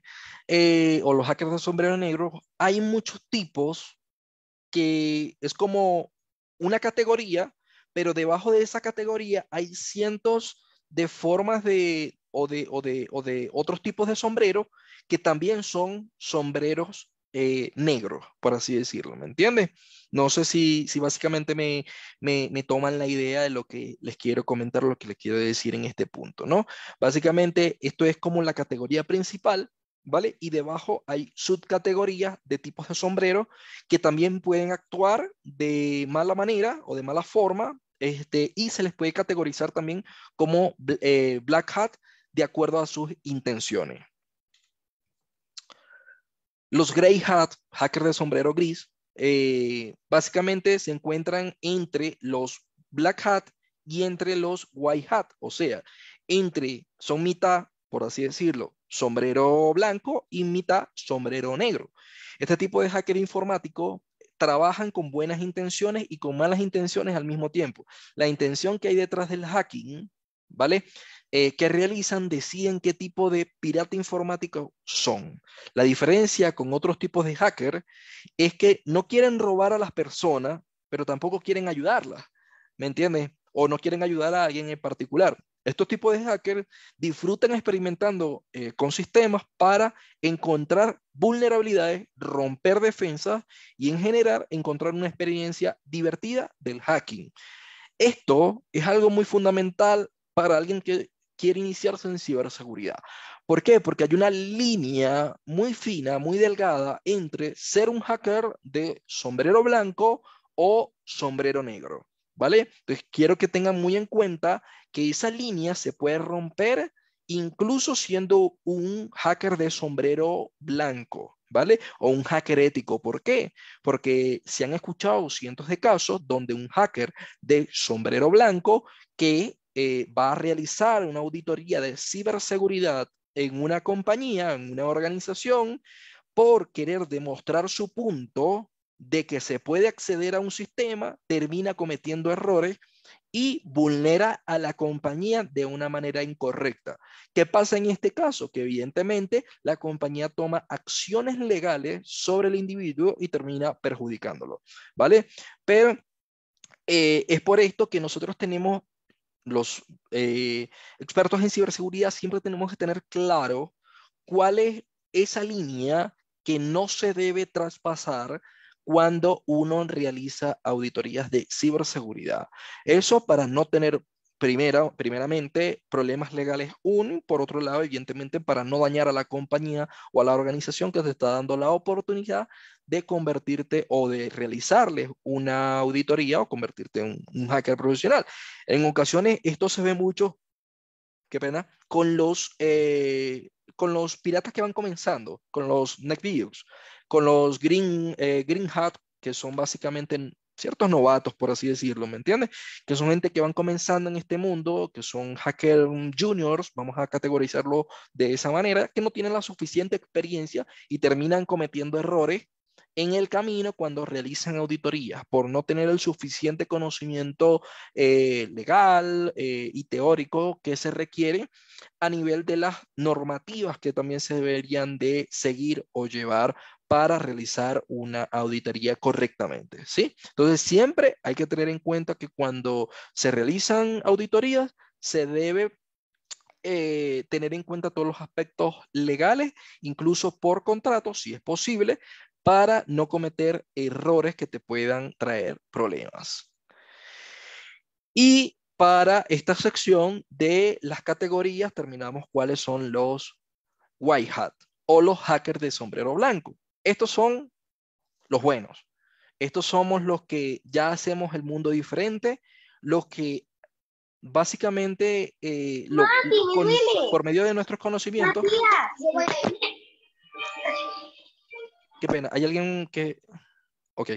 eh, o los hackers de sombrero negro, hay muchos tipos que es como una categoría, pero debajo de esa categoría hay cientos de formas de o de, o de, otros tipos de sombrero que también son sombreros eh, negros, por así decirlo, ¿me entiendes? No sé si, si básicamente me, me, me, toman la idea de lo que les quiero comentar, lo que les quiero decir en este punto, ¿no? Básicamente esto es como la categoría principal y debajo hay subcategorías de tipos de sombrero que también pueden actuar de mala manera o de mala forma, este, y se les puede categorizar también como eh, black hat de acuerdo a sus intenciones. Los gray hat, hackers de sombrero gris, eh, básicamente se encuentran entre los black hat y entre los white hat, o sea, entre, son mitad, por así decirlo, sombrero blanco y mitad sombrero negro. Este tipo de hacker informático trabajan con buenas intenciones y con malas intenciones al mismo tiempo. La intención que hay detrás del hacking, ¿vale? Eh, que realizan deciden qué tipo de pirata informático son. La diferencia con otros tipos de hacker es que no quieren robar a las personas, pero tampoco quieren ayudarlas, ¿me entiendes? O no quieren ayudar a alguien en particular. Estos tipos de hackers disfrutan experimentando eh, con sistemas para encontrar vulnerabilidades, romper defensas y en general encontrar una experiencia divertida del hacking. Esto es algo muy fundamental para alguien que quiere iniciarse en ciberseguridad. ¿Por qué? Porque hay una línea muy fina, muy delgada entre ser un hacker de sombrero blanco o sombrero negro. ¿vale? Entonces quiero que tengan muy en cuenta que esa línea se puede romper incluso siendo un hacker de sombrero blanco, ¿vale? O un hacker ético. ¿Por qué? Porque se han escuchado cientos de casos donde un hacker de sombrero blanco que eh, va a realizar una auditoría de ciberseguridad en una compañía, en una organización, por querer demostrar su punto, de que se puede acceder a un sistema, termina cometiendo errores y vulnera a la compañía de una manera incorrecta. ¿Qué pasa en este caso? Que evidentemente la compañía toma acciones legales sobre el individuo y termina perjudicándolo, ¿vale? Pero eh, es por esto que nosotros tenemos, los eh, expertos en ciberseguridad, siempre tenemos que tener claro cuál es esa línea que no se debe traspasar cuando uno realiza auditorías de ciberseguridad. Eso para no tener primero primeramente problemas legales, uno, y por otro lado, evidentemente, para no dañar a la compañía o a la organización que te está dando la oportunidad de convertirte o de realizarles una auditoría o convertirte en un hacker profesional. En ocasiones esto se ve mucho, qué pena, con los, eh, con los piratas que van comenzando, con los neckbeards con los green, eh, green hat, que son básicamente ciertos novatos, por así decirlo, ¿me entiendes? Que son gente que van comenzando en este mundo, que son hacker mm, juniors, vamos a categorizarlo de esa manera, que no tienen la suficiente experiencia y terminan cometiendo errores en el camino cuando realizan auditorías por no tener el suficiente conocimiento eh, legal eh, y teórico que se requiere a nivel de las normativas que también se deberían de seguir o llevar para realizar una auditoría correctamente, ¿sí? Entonces siempre hay que tener en cuenta que cuando se realizan auditorías se debe eh, tener en cuenta todos los aspectos legales, incluso por contrato, si es posible, para no cometer errores que te puedan traer problemas. Y para esta sección de las categorías terminamos cuáles son los white hat o los hackers de sombrero blanco. Estos son los buenos. Estos somos los que ya hacemos el mundo diferente, los que básicamente eh, lo, por medio de nuestros conocimientos. qué pena. Hay alguien que... Ok.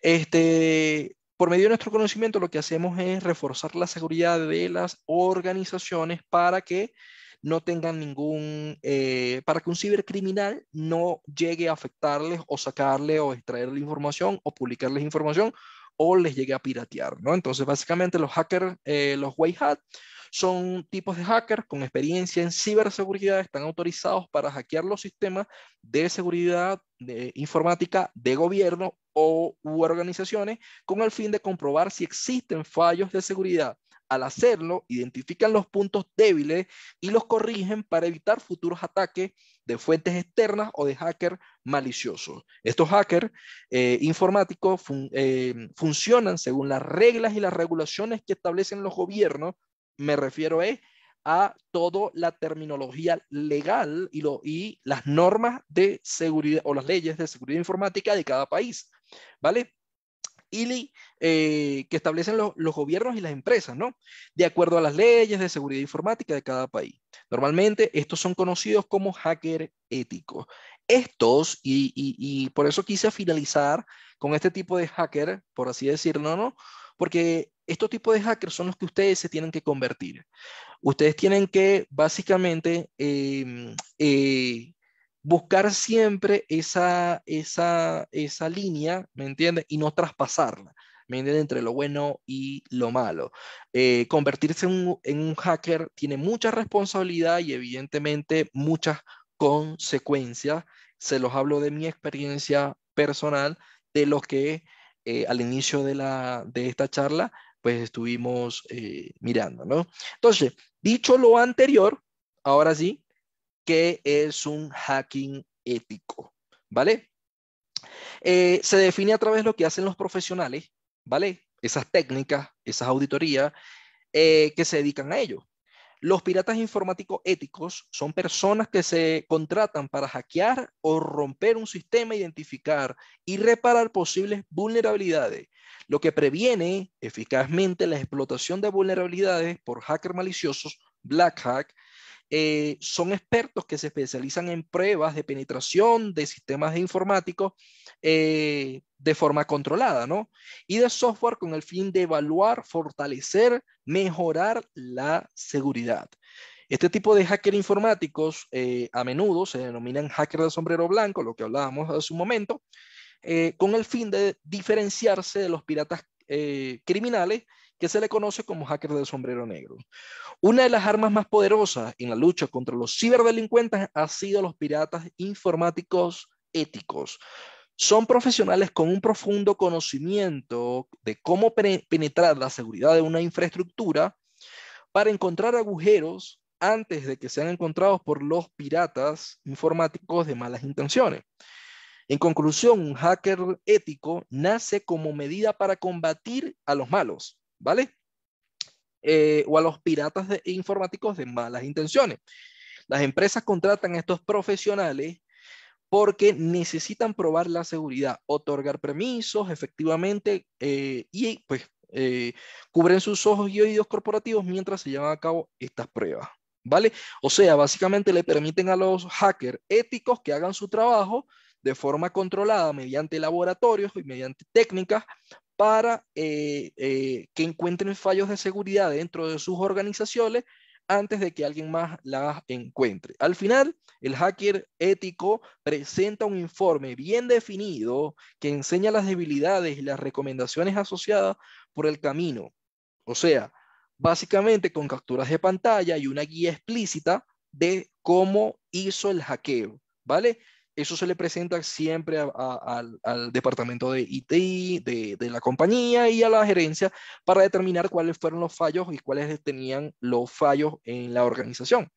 Este, por medio de nuestro conocimiento lo que hacemos es reforzar la seguridad de las organizaciones para que no tengan ningún, eh, para que un cibercriminal no llegue a afectarles o sacarle o extraerle información o publicarles información o les llegue a piratear, ¿no? Entonces, básicamente los hackers, eh, los white hat, son tipos de hackers con experiencia en ciberseguridad, están autorizados para hackear los sistemas de seguridad de informática de gobierno o u organizaciones con el fin de comprobar si existen fallos de seguridad. Al hacerlo, identifican los puntos débiles y los corrigen para evitar futuros ataques de fuentes externas o de hackers maliciosos. Estos hackers eh, informáticos eh, funcionan según las reglas y las regulaciones que establecen los gobiernos me refiero es eh, a toda la terminología legal y, lo, y las normas de seguridad o las leyes de seguridad informática de cada país, ¿vale? y eh, que establecen los gobiernos y las empresas, ¿no? De acuerdo a las leyes de seguridad informática de cada país. Normalmente estos son conocidos como hacker éticos. Estos, y, y, por eso quise finalizar con este tipo de hacker, por así decirlo, ¿no? Porque estos tipos de hackers son los que ustedes se tienen que convertir. Ustedes tienen que básicamente em, eh, buscar siempre esa, línea, ¿me entienden? Y no traspasarla, ¿me entienden? Entre lo bueno y lo malo. Eh, convertirse en, un hacker tiene mucha responsabilidad y evidentemente muchas consecuencias. Se los hablo de mi experiencia personal, de lo que... Eh, al inicio de esta charla, pues estuvimos eh, mirando, ¿no? Entonces, dicho lo anterior, ahora sí, ¿qué es un hacking ético? ¿Vale? Eh, se define a través de lo que hacen los profesionales, ¿vale? Esas técnicas, esas auditorías eh, que se dedican a ello. Los piratas informáticos éticos son personas que se contratan para hackear o romper un sistema, identificar y reparar posibles vulnerabilidades, lo que previene eficazmente la explotación de vulnerabilidades por hackers maliciosos, black hack, eh, son expertos que se especializan en pruebas de penetración de sistemas informáticos eh, de forma controlada, ¿no? Y de software con el fin de evaluar, fortalecer, mejorar la seguridad. Este tipo de hacker informáticos eh, a menudo se denominan hackers de sombrero blanco, lo que hablábamos hace un momento, con el fin de diferenciarse de los piratas criminales que se le conoce como hacker del sombrero negro. Una de las armas más poderosas en la lucha contra los ciberdelincuentes ha sido los piratas informáticos éticos. Son profesionales con un profundo conocimiento de cómo penetrar la seguridad de una infraestructura para encontrar agujeros antes de que sean encontrados por los piratas informáticos de malas intenciones. En conclusión, un hacker ético nace como medida para combatir a los malos, ¿vale? Eh, o a los piratas informáticos de malas intenciones. Las empresas contratan a estos profesionales porque necesitan probar la seguridad, otorgar permisos efectivamente eh, y pues eh, cubren sus ojos y oídos corporativos mientras se llevan a cabo estas pruebas. ¿Vale? O sea, básicamente le permiten a los hackers éticos que hagan su trabajo de forma controlada mediante laboratorios y mediante técnicas para eh, eh, que encuentren fallos de seguridad dentro de sus organizaciones antes de que alguien más las encuentre. Al final, el hacker ético presenta un informe bien definido que enseña las debilidades y las recomendaciones asociadas por el camino. O sea, básicamente con capturas de pantalla y una guía explícita de cómo hizo el hackeo, ¿vale? Eso se le presenta siempre al, departamento de IT, de, de, la compañía y a la gerencia para determinar cuáles fueron los fallos y cuáles tenían los fallos en la organización.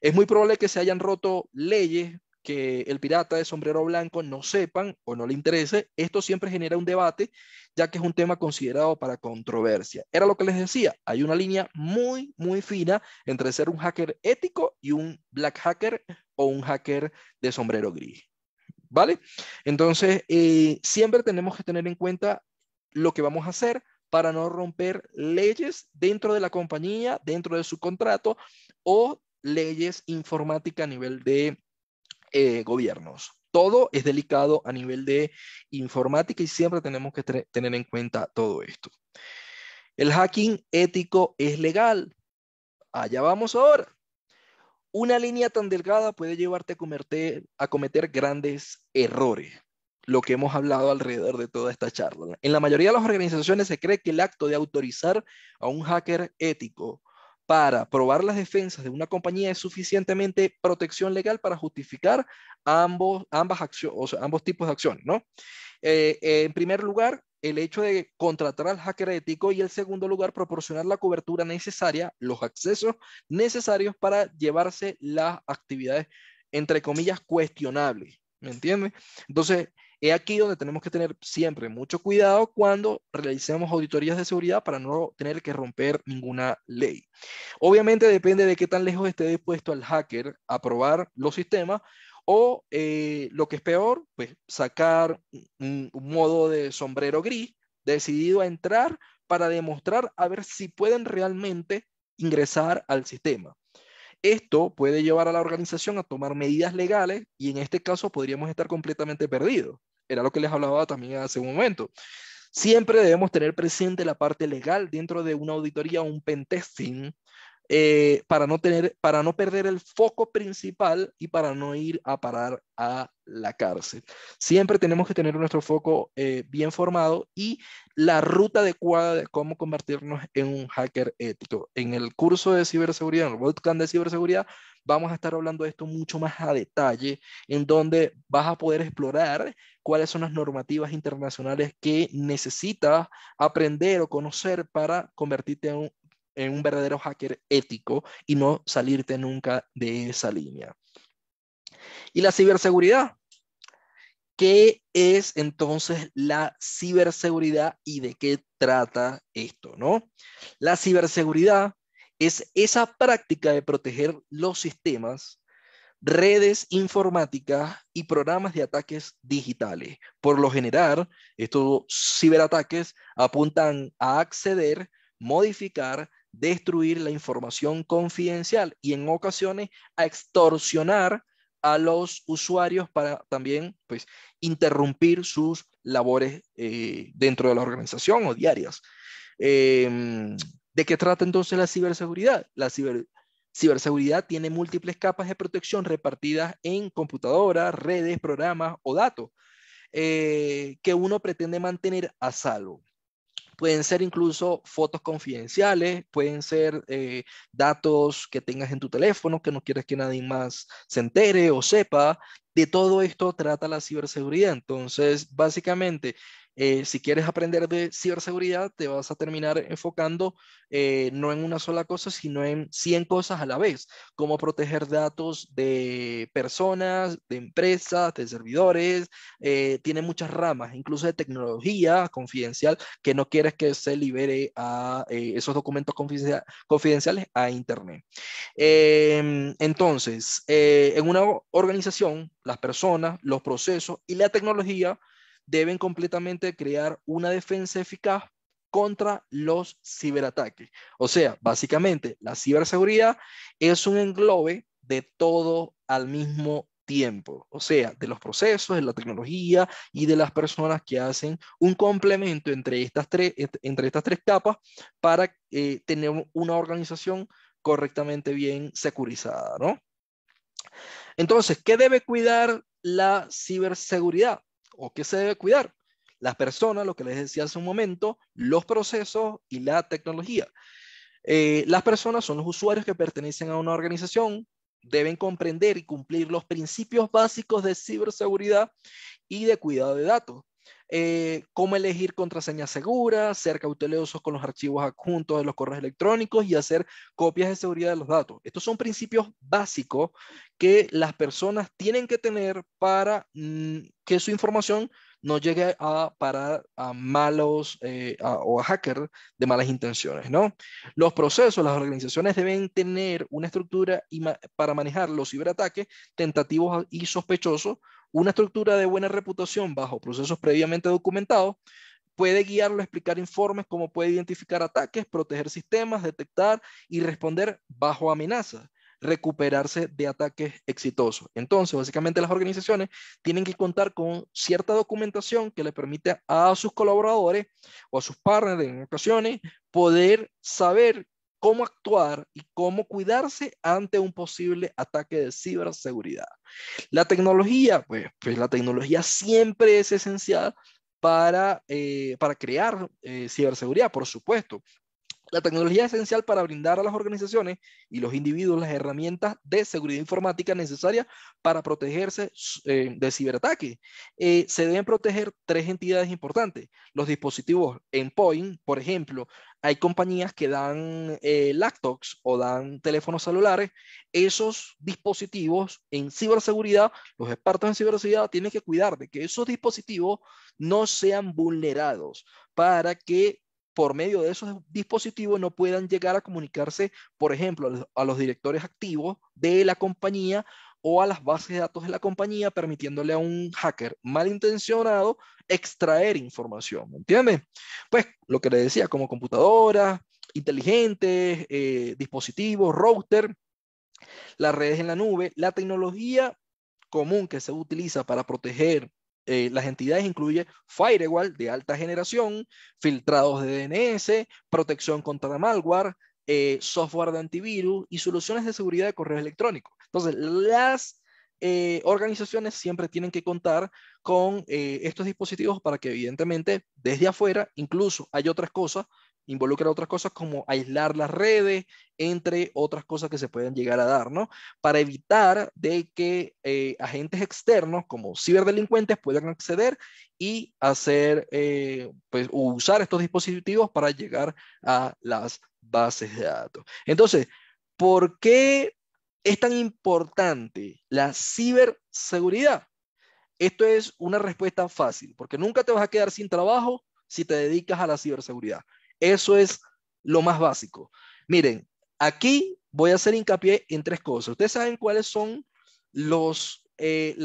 Es muy probable que se hayan roto leyes, que el pirata de sombrero blanco no sepan o no le interese, esto siempre genera un debate, ya que es un tema considerado para controversia. Era lo que les decía, hay una línea muy, muy fina entre ser un hacker ético y un black hacker o un hacker de sombrero gris. ¿Vale? Entonces, eh, siempre tenemos que tener en cuenta lo que vamos a hacer para no romper leyes dentro de la compañía, dentro de su contrato o leyes informáticas a nivel de eh, gobiernos. Todo es delicado a nivel de informática y siempre tenemos que tener en cuenta todo esto. El hacking ético es legal. Allá vamos ahora. Una línea tan delgada puede llevarte a cometer, a cometer grandes errores lo que hemos hablado alrededor de toda esta charla. En la mayoría de las organizaciones se cree que el acto de autorizar a un hacker ético para probar las defensas de una compañía es suficientemente protección legal para justificar ambos, ambas acciones, ambos tipos de acciones, ¿no? Eh, en primer lugar, el hecho de contratar al hacker ético y en segundo lugar, proporcionar la cobertura necesaria, los accesos necesarios para llevarse las actividades, entre comillas, cuestionables, ¿me entiendes? Entonces, es aquí donde tenemos que tener siempre mucho cuidado cuando realicemos auditorías de seguridad para no tener que romper ninguna ley. Obviamente depende de qué tan lejos esté dispuesto el hacker a probar los sistemas o eh, lo que es peor, pues sacar un modo de sombrero gris decidido a entrar para demostrar a ver si pueden realmente ingresar al sistema. Esto puede llevar a la organización a tomar medidas legales y en este caso podríamos estar completamente perdidos era lo que les hablaba también hace un momento. Siempre debemos tener presente la parte legal dentro de una auditoría o un pentesting eh, para, no tener, para no perder el foco principal y para no ir a parar a la cárcel. Siempre tenemos que tener nuestro foco eh, bien formado y la ruta adecuada de cómo convertirnos en un hacker ético. En el curso de ciberseguridad, en el bootcamp de ciberseguridad, vamos a estar hablando de esto mucho más a detalle, en donde vas a poder explorar cuáles son las normativas internacionales que necesitas aprender o conocer para convertirte en un en un verdadero hacker ético y no salirte nunca de esa línea. Y la ciberseguridad. ¿Qué es entonces la ciberseguridad y de qué trata esto, no? La ciberseguridad es esa práctica de proteger los sistemas, redes informáticas y programas de ataques digitales. Por lo general, estos ciberataques apuntan a acceder, modificar, destruir la información confidencial y en ocasiones a extorsionar a los usuarios para también pues, interrumpir sus labores eh, dentro de la organización o diarias. Em, ¿De qué trata entonces la ciberseguridad? La ciberseguridad tiene múltiples capas de protección repartidas en computadoras, redes, programas o datos eh, que uno pretende mantener a salvo pueden ser incluso fotos confidenciales, pueden ser eh, datos que tengas en tu teléfono que no quieres que nadie más se entere o sepa. De todo esto trata la ciberseguridad. Entonces, básicamente, eh, si quieres aprender de ciberseguridad, te vas a terminar enfocando eh, no en una sola cosa, sino en 100 cosas a la vez, como proteger datos de personas, de empresas, de servidores, eh, tiene muchas ramas, incluso de tecnología confidencial, que no quieres que se libere a esos documentos confidenciales a Internet. Em, entonces, en una organización, las personas, los procesos y la tecnología, deben completamente crear una defensa eficaz contra los ciberataques. O sea, básicamente, la ciberseguridad es un englobe de todo al mismo tiempo, o sea, de los procesos, de la tecnología y de las personas que hacen un complemento entre estas tres, entre estas tres capas para eh, tener una organización correctamente bien securizada, Entonces, ¿qué debe cuidar la ciberseguridad? o qué se debe cuidar? Las personas, lo que les decía hace un momento, los procesos y la tecnología. Eh, las personas son los usuarios que pertenecen a una organización, deben comprender y cumplir los principios básicos de ciberseguridad y de cuidado de datos, eh, cómo elegir contraseñas seguras, ser cautelosos con los archivos adjuntos de los correos electrónicos y hacer copias de seguridad de los datos. Estos son principios básicos que las personas tienen que tener para mm, que su información no llegue a parar a malos eh, o a hackers de malas intenciones, ¿no? Los procesos, las organizaciones deben tener una estructura para manejar los ciberataques tentativos y sospechosos una estructura de buena reputación bajo procesos previamente documentados puede guiarlo a explicar informes como puede identificar ataques, proteger sistemas, detectar y responder bajo amenazas recuperarse de ataques exitosos. Entonces, básicamente las organizaciones tienen que contar con cierta documentación que les permite a sus colaboradores o a sus partners en ocasiones poder saber cómo actuar y cómo cuidarse ante un posible ataque de ciberseguridad. La tecnología, pues, pues la tecnología siempre es esencial para, eh, crear eh, ciberseguridad, por supuesto. La tecnología es esencial para brindar a las organizaciones y los individuos las herramientas de seguridad informática necesarias para protegerse eh, de ciberataques. Eh, se deben proteger tres entidades importantes. Los dispositivos endpoint, por ejemplo, hay compañías que dan eh, laptops o dan teléfonos celulares. Esos dispositivos en ciberseguridad, los expertos en ciberseguridad tienen que cuidar de que esos dispositivos no sean vulnerados para que por medio de esos dispositivos no puedan llegar a comunicarse, por ejemplo, a los directores activos de la compañía o a las bases de datos de la compañía, permitiéndole a un hacker malintencionado extraer información, ¿me entiendes? Pues lo que le decía, como computadoras inteligentes, eh, dispositivos, router, las redes en la nube, la tecnología común que se utiliza para proteger eh, las entidades incluye firewall de alta generación, filtrados de DNS, protección contra malware, eh, software de antivirus y soluciones de seguridad de correo electrónico. Entonces, las eh, organizaciones siempre tienen que contar con estos dispositivos para que evidentemente desde afuera, incluso hay otras cosas involucra otras cosas como aislar las redes, entre otras cosas que se pueden llegar a dar, ¿no? Para evitar de que eh, agentes externos como ciberdelincuentes puedan acceder y hacer, eh, pues, usar estos dispositivos para llegar a las bases de datos. Entonces, ¿por qué es tan importante la ciberseguridad? Esto es una respuesta fácil, porque nunca te vas a quedar sin trabajo si te dedicas a la ciberseguridad. Eso es lo más básico. Miren, aquí voy a hacer hincapié en tres cosas. Ustedes saben cuáles son los, eh,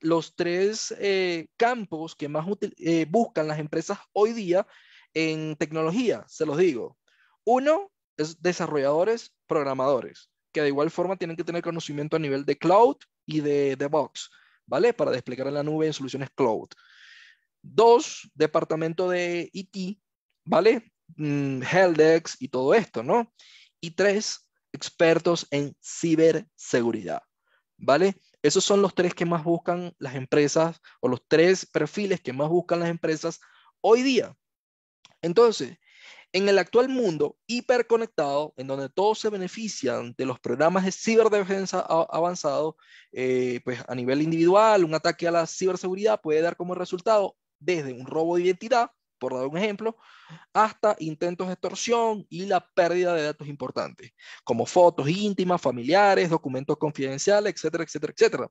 los tres eh, campos que más eh, buscan las empresas hoy día en tecnología, se los digo. Uno es desarrolladores, programadores, que de igual forma tienen que tener conocimiento a nivel de cloud y de, DevOps. box, ¿vale? Para desplegar en la nube en soluciones cloud. Dos, departamento de IT, ¿vale? Mm, Heldex y todo esto, ¿no? Y tres, expertos en ciberseguridad, ¿vale? Esos son los tres que más buscan las empresas o los tres perfiles que más buscan las empresas hoy día. Entonces, en el actual mundo hiperconectado, en donde todos se benefician de los programas de ciberdefensa avanzado, eh, pues a nivel individual, un ataque a la ciberseguridad puede dar como resultado desde un robo de identidad, por dar un ejemplo, hasta intentos de extorsión y la pérdida de datos importantes, como fotos íntimas, familiares, documentos confidenciales, etcétera, etcétera, etcétera.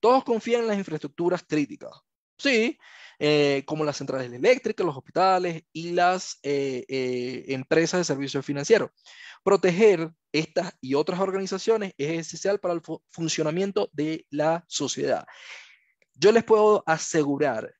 Todos confían en las infraestructuras críticas, sí, eh, como las centrales eléctricas, los hospitales y las eh, eh, empresas de servicios financieros. Proteger estas y otras organizaciones es esencial para el funcionamiento de la sociedad. Yo les puedo asegurar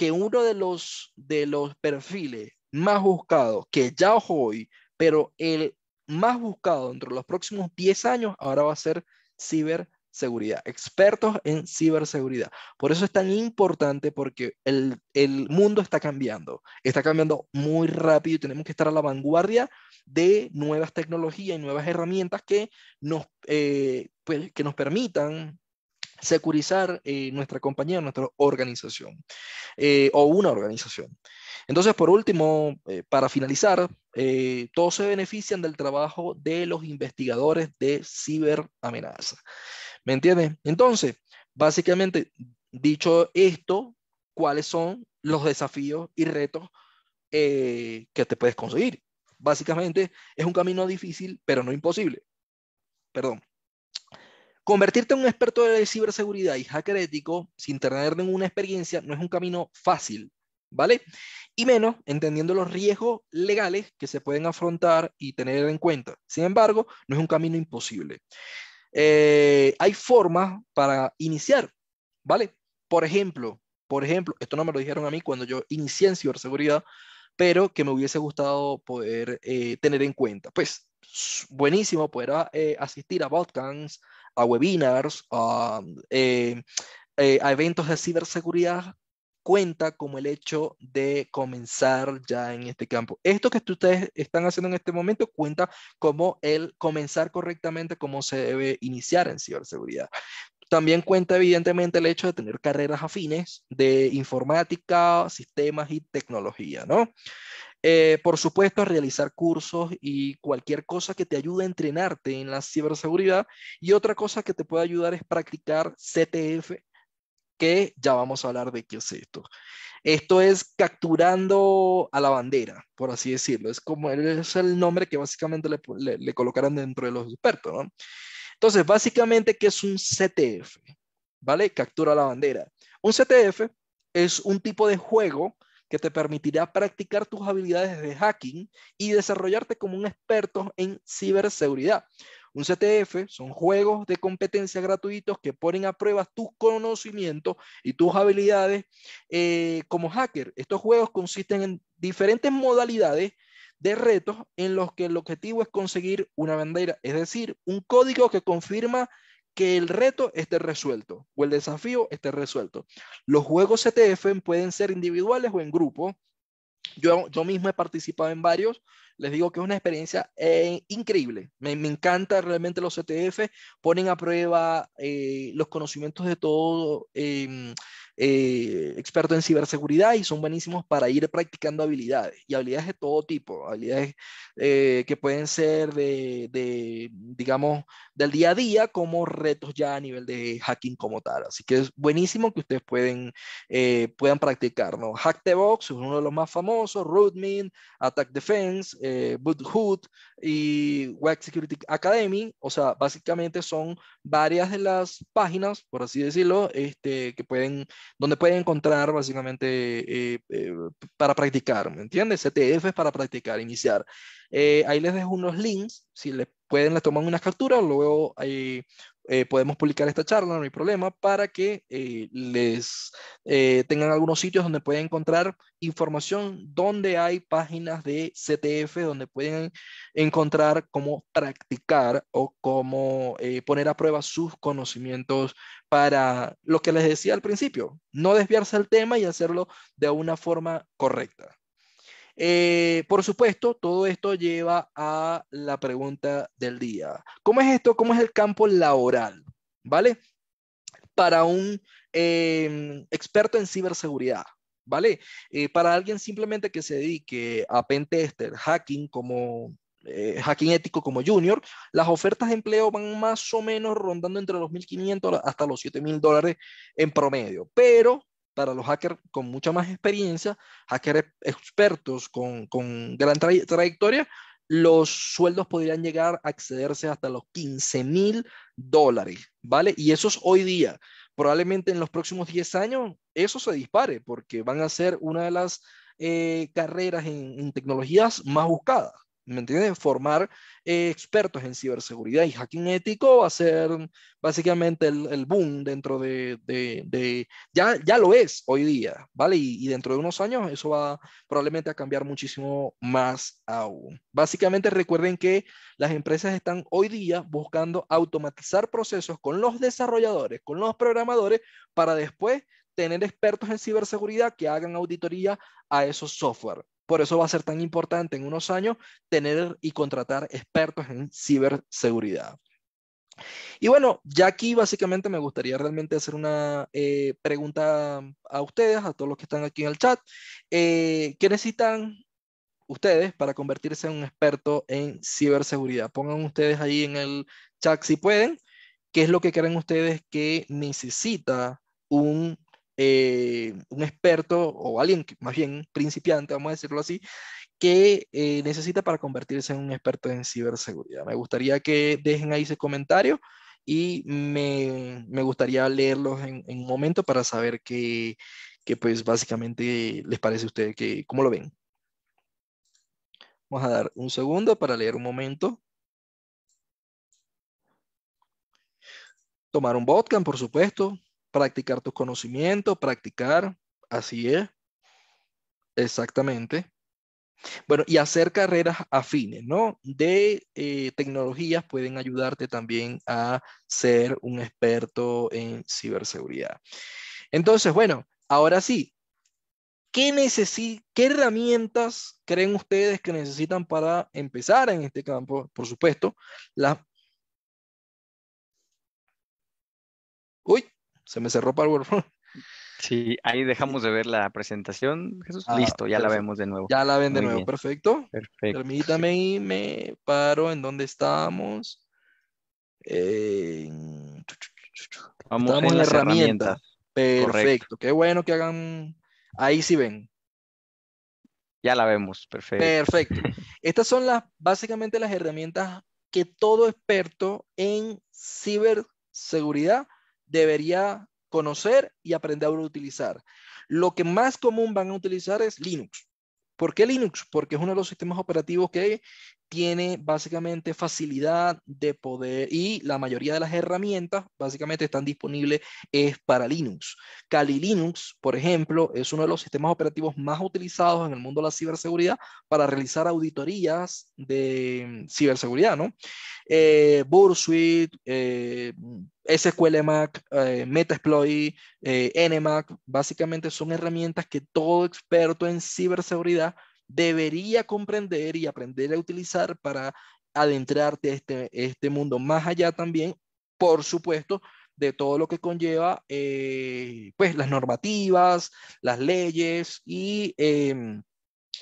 que uno de los, de los perfiles más buscados, que ya hoy, pero el más buscado dentro de los próximos 10 años, ahora va a ser ciberseguridad, expertos en ciberseguridad. Por eso es tan importante porque el, mundo está cambiando, está cambiando muy rápido y tenemos que estar a la vanguardia de nuevas tecnologías y nuevas herramientas que nos, eh, pues, que nos permitan securizar eh, nuestra compañía, nuestra organización eh, o una organización. Entonces, por último, eh, para finalizar, todos se benefician del trabajo de los investigadores de ciberamenaza. ¿Me entiendes? Entonces, básicamente, dicho esto, ¿cuáles son los desafíos y retos que te puedes conseguir? Básicamente, es un camino difícil, pero no imposible. Perdón. Convertirte en un experto de ciberseguridad y hacker ético sin tener ninguna experiencia no es un camino fácil, ¿vale? Y menos entendiendo los riesgos legales que se pueden afrontar y tener en cuenta. Sin embargo, no es un camino imposible. Eh, hay formas para iniciar, ¿vale? Por ejemplo, por ejemplo, esto no me lo dijeron a mí cuando yo inicié en ciberseguridad, pero que me hubiese gustado poder eh, tener en cuenta. Pues buenísimo poder ah, eh, asistir a Botcans, a webinars, eh, eh, a, eventos de ciberseguridad, cuenta como el hecho de comenzar ya en este campo. Esto que ustedes están haciendo en este momento cuenta como el comenzar correctamente cómo se debe iniciar en ciberseguridad. También cuenta evidentemente el hecho de tener carreras afines de informática, sistemas y tecnología, ¿no? Eh, por supuesto, realizar cursos y cualquier cosa que te ayude a entrenarte en la ciberseguridad. Y otra cosa que te puede ayudar es practicar CTF, que ya vamos a hablar de qué es esto. Esto es capturando a la bandera, por así decirlo. Es como es el nombre que básicamente le, le, dentro de los expertos, ¿no? Entonces, básicamente, ¿qué es un CTF? ¿Vale? Captura la bandera. Un CTF es un tipo de juego que te permitirá practicar tus habilidades de hacking y desarrollarte como un experto en ciberseguridad. Un CTF son juegos de competencia gratuitos que ponen a prueba tus conocimientos y tus habilidades eh, como hacker. Estos juegos consisten en diferentes modalidades de retos en los que el objetivo es conseguir una bandera, es decir, un código que confirma que el reto esté resuelto o el desafío esté resuelto. Los juegos CTF pueden ser individuales o en grupo. Yo, yo mismo he participado en varios les digo que es una experiencia eh, increíble. Me, encanta realmente los CTF, ponen a prueba eh, los conocimientos de todo em, eh, experto en ciberseguridad y son buenísimos para ir practicando habilidades y habilidades de todo tipo, habilidades que pueden ser de, digamos, del día a día como retos ya a nivel de hacking como tal. Así que es buenísimo que ustedes pueden, puedan practicar, Hack the Box es uno de los más famosos, Rootmin, Attack Defense, eh, y Web Security Academy. O sea, básicamente son varias de las páginas, por así decirlo, este, que pueden, donde pueden encontrar básicamente eh, eh, para practicar, ¿me entiendes? CTF es para practicar, iniciar. ahí les dejo unos links, si les pueden, les toman unas capturas, luego hay... Eh, podemos publicar esta charla, no hay problema, para que eh, les eh, tengan algunos sitios donde pueden encontrar información, donde hay páginas de CTF, donde pueden encontrar cómo practicar o cómo poner a prueba sus conocimientos para lo que les decía al principio, no desviarse del tema y hacerlo de una forma correcta. Eh, por supuesto, todo esto lleva a la pregunta del día. ¿Cómo es esto? ¿Cómo es el campo laboral? ¿Vale? Para un em, experto en ciberseguridad, ¿vale? Eh, para alguien simplemente que se dedique a pentester, hacking como eh, hacking ético como junior, las ofertas de empleo van más o menos rondando entre los 1.500 hasta los 7.000 dólares en promedio. Pero para los hackers con mucha más experiencia, hackers expertos con, gran trayectoria, los sueldos podrían llegar a accederse hasta los 15 mil dólares, ¿vale? Y eso es hoy día. Probablemente en los próximos 10 años eso se dispare porque van a ser una de las eh, carreras en tecnologías más buscadas. ¿Me entiendes? Formar eh, expertos en ciberseguridad y hacking ético va a ser básicamente el, boom dentro de, ya, ya lo es hoy día, ¿vale? Y, y, dentro de unos años eso va probablemente a cambiar muchísimo más aún. Básicamente recuerden que las empresas están hoy día buscando automatizar procesos con los desarrolladores, con los programadores, para después tener expertos en ciberseguridad que hagan auditoría a esos software. Por eso va a ser tan importante en unos años tener y contratar expertos en ciberseguridad. Y bueno, ya aquí básicamente me gustaría realmente hacer una eh, pregunta a ustedes, a todos los que están aquí en el chat. Eh, ¿Qué necesitan ustedes para convertirse en un experto en ciberseguridad? Pongan ustedes ahí en el chat si pueden, qué es lo que creen ustedes que necesita un eh, un experto o alguien más bien principiante, vamos a decirlo así, que eh, necesita para convertirse en un experto en ciberseguridad. Me gustaría que dejen ahí ese comentario y me, me gustaría leerlos en, un momento para saber qué, pues básicamente les parece a ustedes que, cómo lo ven. Vamos a dar un segundo para leer un momento. Tomar un vodka, por supuesto, practicar tus conocimientos, practicar, así es. Exactamente. Bueno, y hacer carreras afines, ¿no? De eh, tecnologías pueden ayudarte también a ser un experto en ciberseguridad. Entonces, bueno, ahora sí, ¿qué, qué herramientas creen ustedes que necesitan para empezar en este campo? Por supuesto, las... Uy, se me cerró para el PowerPoint. Sí, ahí dejamos de ver la presentación, ah, Listo, ya la vemos de nuevo. Ya la ven de nuevo, perfecto. Perfecto. Permítame y me paro en donde estábamos. Vamos a en la herramientas. Perfecto, qué bueno que hagan. Ahí sí ven. Ya la vemos, perfecto. Perfecto. Estas son las, básicamente las herramientas que todo experto en ciberseguridad debería conocer y aprender a utilizar. Lo que más común van a utilizar es Linux. ¿Por qué Linux? Porque es uno de los sistemas operativos que tiene básicamente facilidad de poder y la mayoría de las herramientas básicamente están disponibles es para Linux. Kali Linux, por ejemplo, es uno de los sistemas operativos más utilizados en el mundo de la ciberseguridad para realizar auditorías de ciberseguridad, ¿no? Eh, Bursuit, eh, SQL Mac, eh, MetaSploit, eh, NMAC, básicamente son herramientas que todo experto en ciberseguridad debería comprender y aprender a utilizar para adentrarte a este, este mundo. Más allá también, por supuesto, de todo lo que conlleva eh, pues las normativas, las leyes y, em,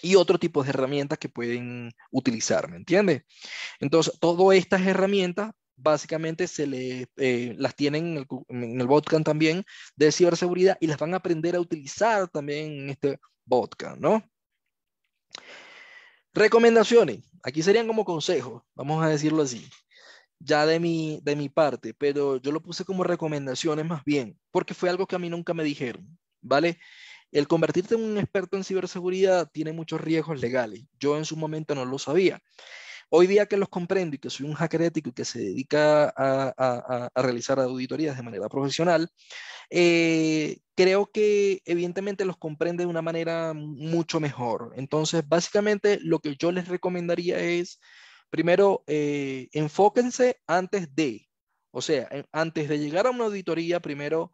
y otro tipo de herramientas que pueden utilizar, ¿me entiendes? Entonces, todas estas herramientas básicamente se le, eh, las tienen en el, en también de ciberseguridad y las van a aprender a utilizar también en este botcamp, ¿no? Recomendaciones. Aquí serían como consejos, vamos a decirlo así, ya de mi, de mi parte, pero yo lo puse como recomendaciones más bien, porque fue algo que a mí nunca me dijeron, ¿vale? El convertirte en un experto en ciberseguridad tiene muchos riesgos legales. Yo en su momento no lo sabía. Hoy día que los comprendo y que soy un hacker ético y que se dedica a, realizar auditorías de manera profesional, eh, creo que evidentemente los comprende de una manera mucho mejor. Entonces, básicamente lo que yo les recomendaría es, primero, eh, enfóquense antes de, o sea, antes de llegar a una auditoría, primero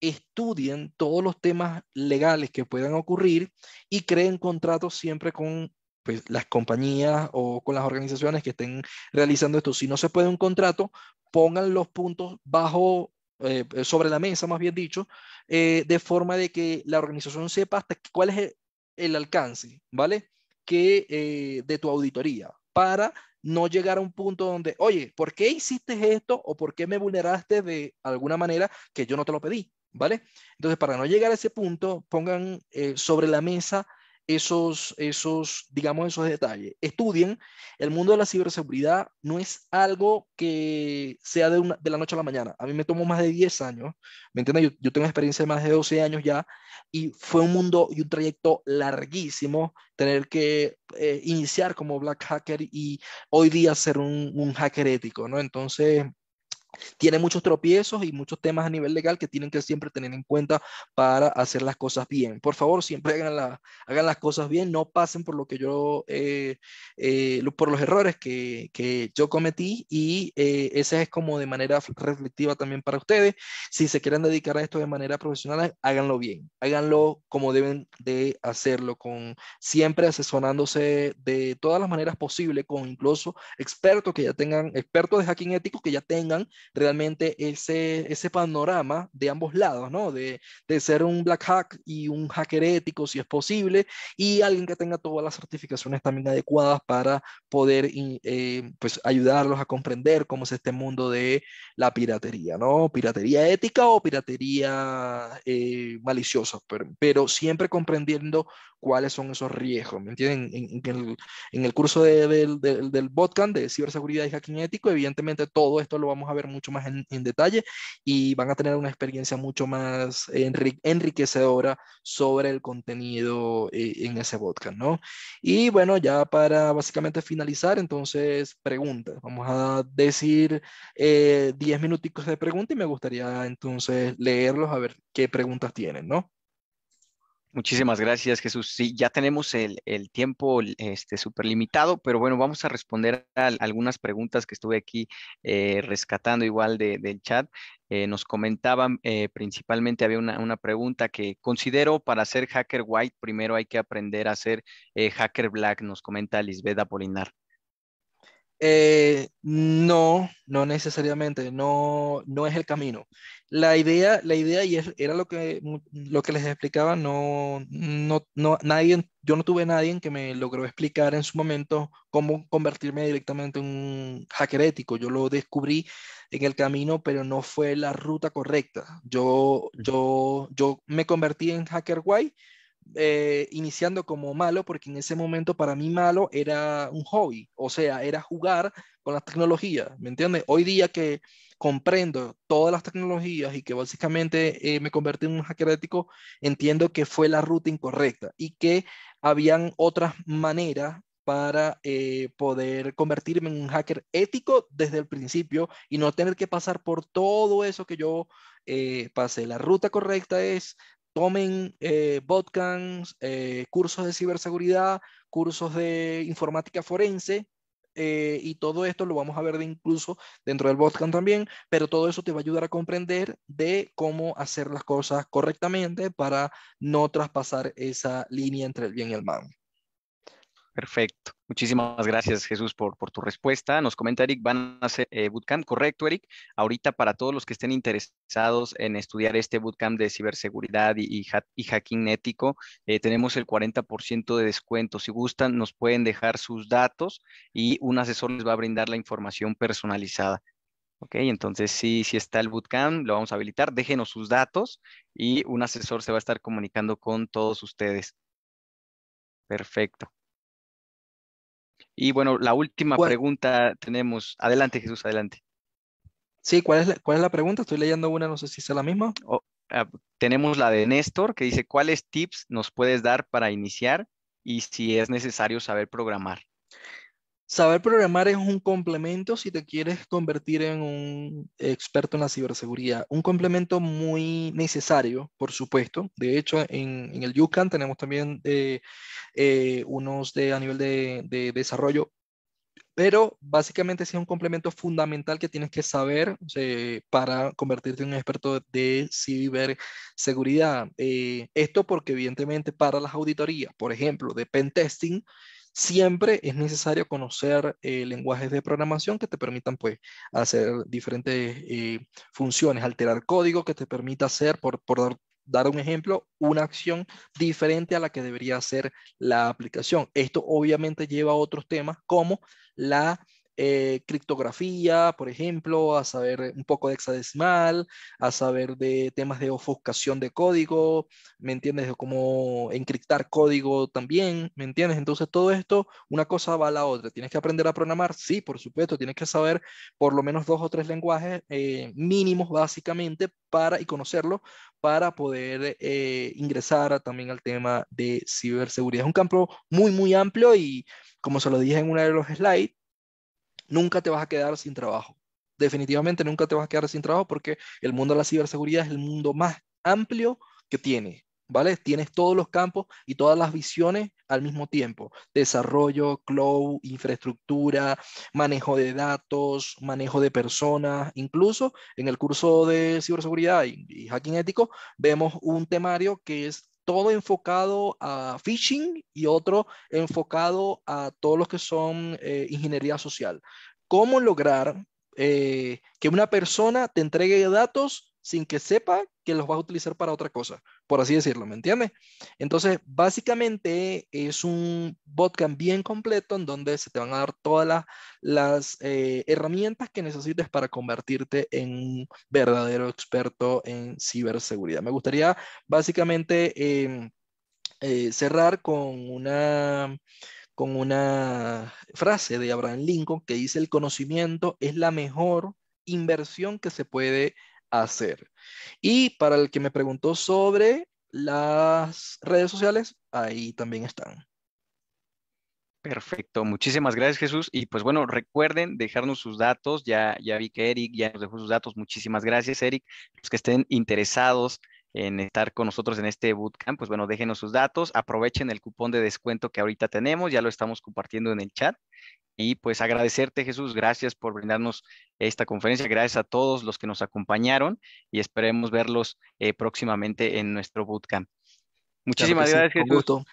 estudien todos los temas legales que puedan ocurrir y creen contratos siempre con pues, las compañías o con las organizaciones que estén realizando esto. Si no se puede un contrato, pongan los puntos bajo, eh, eh, sobre la mesa, más bien dicho, eh, de forma de que la organización sepa hasta cuál es el, alcance, ¿vale? Que, de tu auditoría para no llegar a un punto donde, oye, ¿por qué hiciste esto o por qué me vulneraste de alguna manera que yo no te lo pedí? ¿Vale? Entonces, para no llegar a ese punto, pongan sobre la mesa esos, esos, digamos, esos detalles. Estudien, el mundo de la ciberseguridad no es algo que sea de, de la noche a la mañana. A mí me tomó más de 10 años, ¿me entiendes? Yo, tengo experiencia de más de 12 años ya y fue un mundo y un trayecto larguísimo tener que eh, iniciar como Black Hacker y hoy día ser un hacker ético, ¿no? Entonces, tiene muchos tropiezos y muchos temas a nivel legal que tienen que siempre tener en cuenta para hacer las cosas bien. Por favor, siempre hagan, hagan las cosas bien, no pasen por lo que yo, eh, eh, por los errores que, que yo cometí y eh, esa es como de manera reflectiva también para ustedes. Si se quieren dedicar a esto de manera profesional, háganlo bien, háganlo como deben de hacerlo, con siempre asesorándose de todas las maneras posibles, con incluso expertos que ya tengan, expertos de hacking ético que ya tengan realmente ese, ese panorama de ambos lados, ¿no? De, de ser un black hack y un hacker ético, si es posible, y alguien que tenga todas las certificaciones también adecuadas para poder eh, pues ayudarlos a comprender cómo es este mundo de la piratería, ¿no? Piratería ética o piratería eh, maliciosa, pero, siempre comprendiendo cuáles son esos riesgos, ¿me entienden? En, el, en el, curso de, del, del, de ciberseguridad y hacking ético, evidentemente todo esto lo vamos a ver mucho más en, detalle y van a tener una experiencia mucho más enriquecedora sobre el contenido eh, en ese podcast, ¿no? Y bueno, ya para básicamente finalizar, entonces preguntas. Vamos a decir 10 eh, minuticos de preguntas y me gustaría entonces leerlos a ver qué preguntas tienen, ¿no? Muchísimas gracias, Jesús. Sí, ya tenemos el, tiempo este, súper limitado, pero bueno, vamos a responder a algunas preguntas que estuve aquí eh, rescatando igual del chat. Eh, nos comentaban, eh, principalmente había una, una, pregunta que considero para ser hacker white, primero hay que aprender a ser hacker black, nos comenta Lisbeth Apolinar. Eh, no, no necesariamente, no, no es el camino. La idea, la idea y era lo que, lo que les explicaba, no, no, no, nadie, yo no tuve nadie que me logró explicar en su momento cómo convertirme directamente en un hacker ético. Yo lo descubrí en el camino, pero no fue la ruta correcta. Yo, yo, yo me convertí en hacker guay eh, iniciando como malo, porque en ese momento para mí malo era un hobby, o sea, era jugar con las tecnologías, ¿me entiendes? Hoy día que comprendo todas las tecnologías y que básicamente eh, me convertí en un hacker ético, entiendo que fue la ruta incorrecta y que habían otras maneras para eh, poder convertirme en un hacker ético desde el principio y no tener que pasar por todo eso que yo pasé. La ruta correcta es tomen eh, eh, cursos de ciberseguridad, cursos de informática forense, eh, y todo esto lo vamos a ver de incluso dentro del bootcamp también, pero todo eso te va a ayudar a comprender de cómo hacer las cosas correctamente para no traspasar esa línea entre el bien y el mal. Perfecto. Muchísimas gracias, Jesús, por, tu respuesta. Nos comenta Eric, van a hacer eh, bootcamp, correcto, Eric. Ahorita, para todos los que estén interesados en estudiar este bootcamp de ciberseguridad y, hacking ético, eh, tenemos el 40% de descuento. Si gustan, nos pueden dejar sus datos y un asesor les va a brindar la información personalizada. Ok, entonces sí, sí está el bootcamp, lo vamos a habilitar. Déjenos sus datos y un asesor se va a estar comunicando con todos ustedes. Perfecto. Y bueno, la última pregunta tenemos. Adelante, Jesús, adelante. Sí, ¿cuál es, la, es la pregunta? Estoy leyendo una, no sé si es la misma. Oh, ah, tenemos la de Néstor que dice, ¿cuáles tips nos puedes dar para iniciar y si es necesario saber programar? Saber programar es un complemento si te quieres convertir en un experto en la ciberseguridad. Un complemento muy necesario, por supuesto. De hecho, en, el UCAN tenemos también eh, eh, unos de, a nivel de, desarrollo pero básicamente sí es un complemento fundamental que tienes que saber para convertirte en un experto de ciberseguridad. Eh, esto porque evidentemente para las auditorías, por ejemplo, de pentesting, Siempre es necesario conocer eh, lenguajes de programación que te permitan pues, hacer diferentes eh, funciones, alterar código que te permita hacer, por, por dar, dar un ejemplo, una acción diferente a la que debería hacer la aplicación. Esto obviamente lleva a otros temas como la eh, criptografía, por ejemplo, a saber un poco de hexadecimal, a saber de temas de ofuscación de código, ¿me entiendes? De cómo encriptar código también, ¿me entiendes? Entonces todo esto, una cosa va a la otra. ¿Tienes que aprender a programar? Sí, por supuesto, tienes que saber por lo menos dos o tres lenguajes eh, mínimos básicamente para y conocerlo para poder eh, ingresar también al tema de ciberseguridad. Es un campo muy, muy amplio y como se lo dije en una de los slides, nunca te vas a quedar sin trabajo. Definitivamente nunca te vas a quedar sin trabajo porque el mundo de la ciberseguridad es el mundo más amplio que tiene. ¿Vale? Tienes todos los campos y todas las visiones al mismo tiempo. Desarrollo, cloud, infraestructura, manejo de datos, manejo de personas. Incluso en el curso de ciberseguridad y, y hacking ético vemos un temario que es todo enfocado a phishing y otro enfocado a todos los que son eh, ingeniería social. ¿Cómo lograr eh, que una persona te entregue datos sin que sepa que los vas a utilizar para otra cosa, por así decirlo, ¿me entiendes? Entonces, básicamente es un bootcamp bien completo en donde se te van a dar todas las, eh, herramientas que necesites para convertirte en un verdadero experto en ciberseguridad. Me gustaría básicamente em, eh, cerrar con una con una frase de Abraham Lincoln que dice el conocimiento es la mejor inversión que se puede hacer. Y para el que me preguntó sobre las redes sociales, ahí también están. Perfecto, muchísimas gracias Jesús. Y pues bueno, recuerden dejarnos sus datos. Ya, ya vi que Eric ya nos dejó sus datos. Muchísimas gracias Eric. Los que estén interesados en estar con nosotros en este bootcamp, pues bueno, déjenos sus datos, aprovechen el cupón de descuento que ahorita tenemos, ya lo estamos compartiendo en el chat y pues agradecerte, Jesús, gracias por brindarnos esta conferencia, gracias a todos los que nos acompañaron y esperemos verlos eh, próximamente en nuestro bootcamp. Muchísimas gracias, Gusto.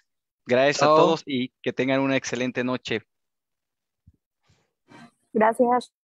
Gracias a todos y que tengan una excelente noche. Gracias.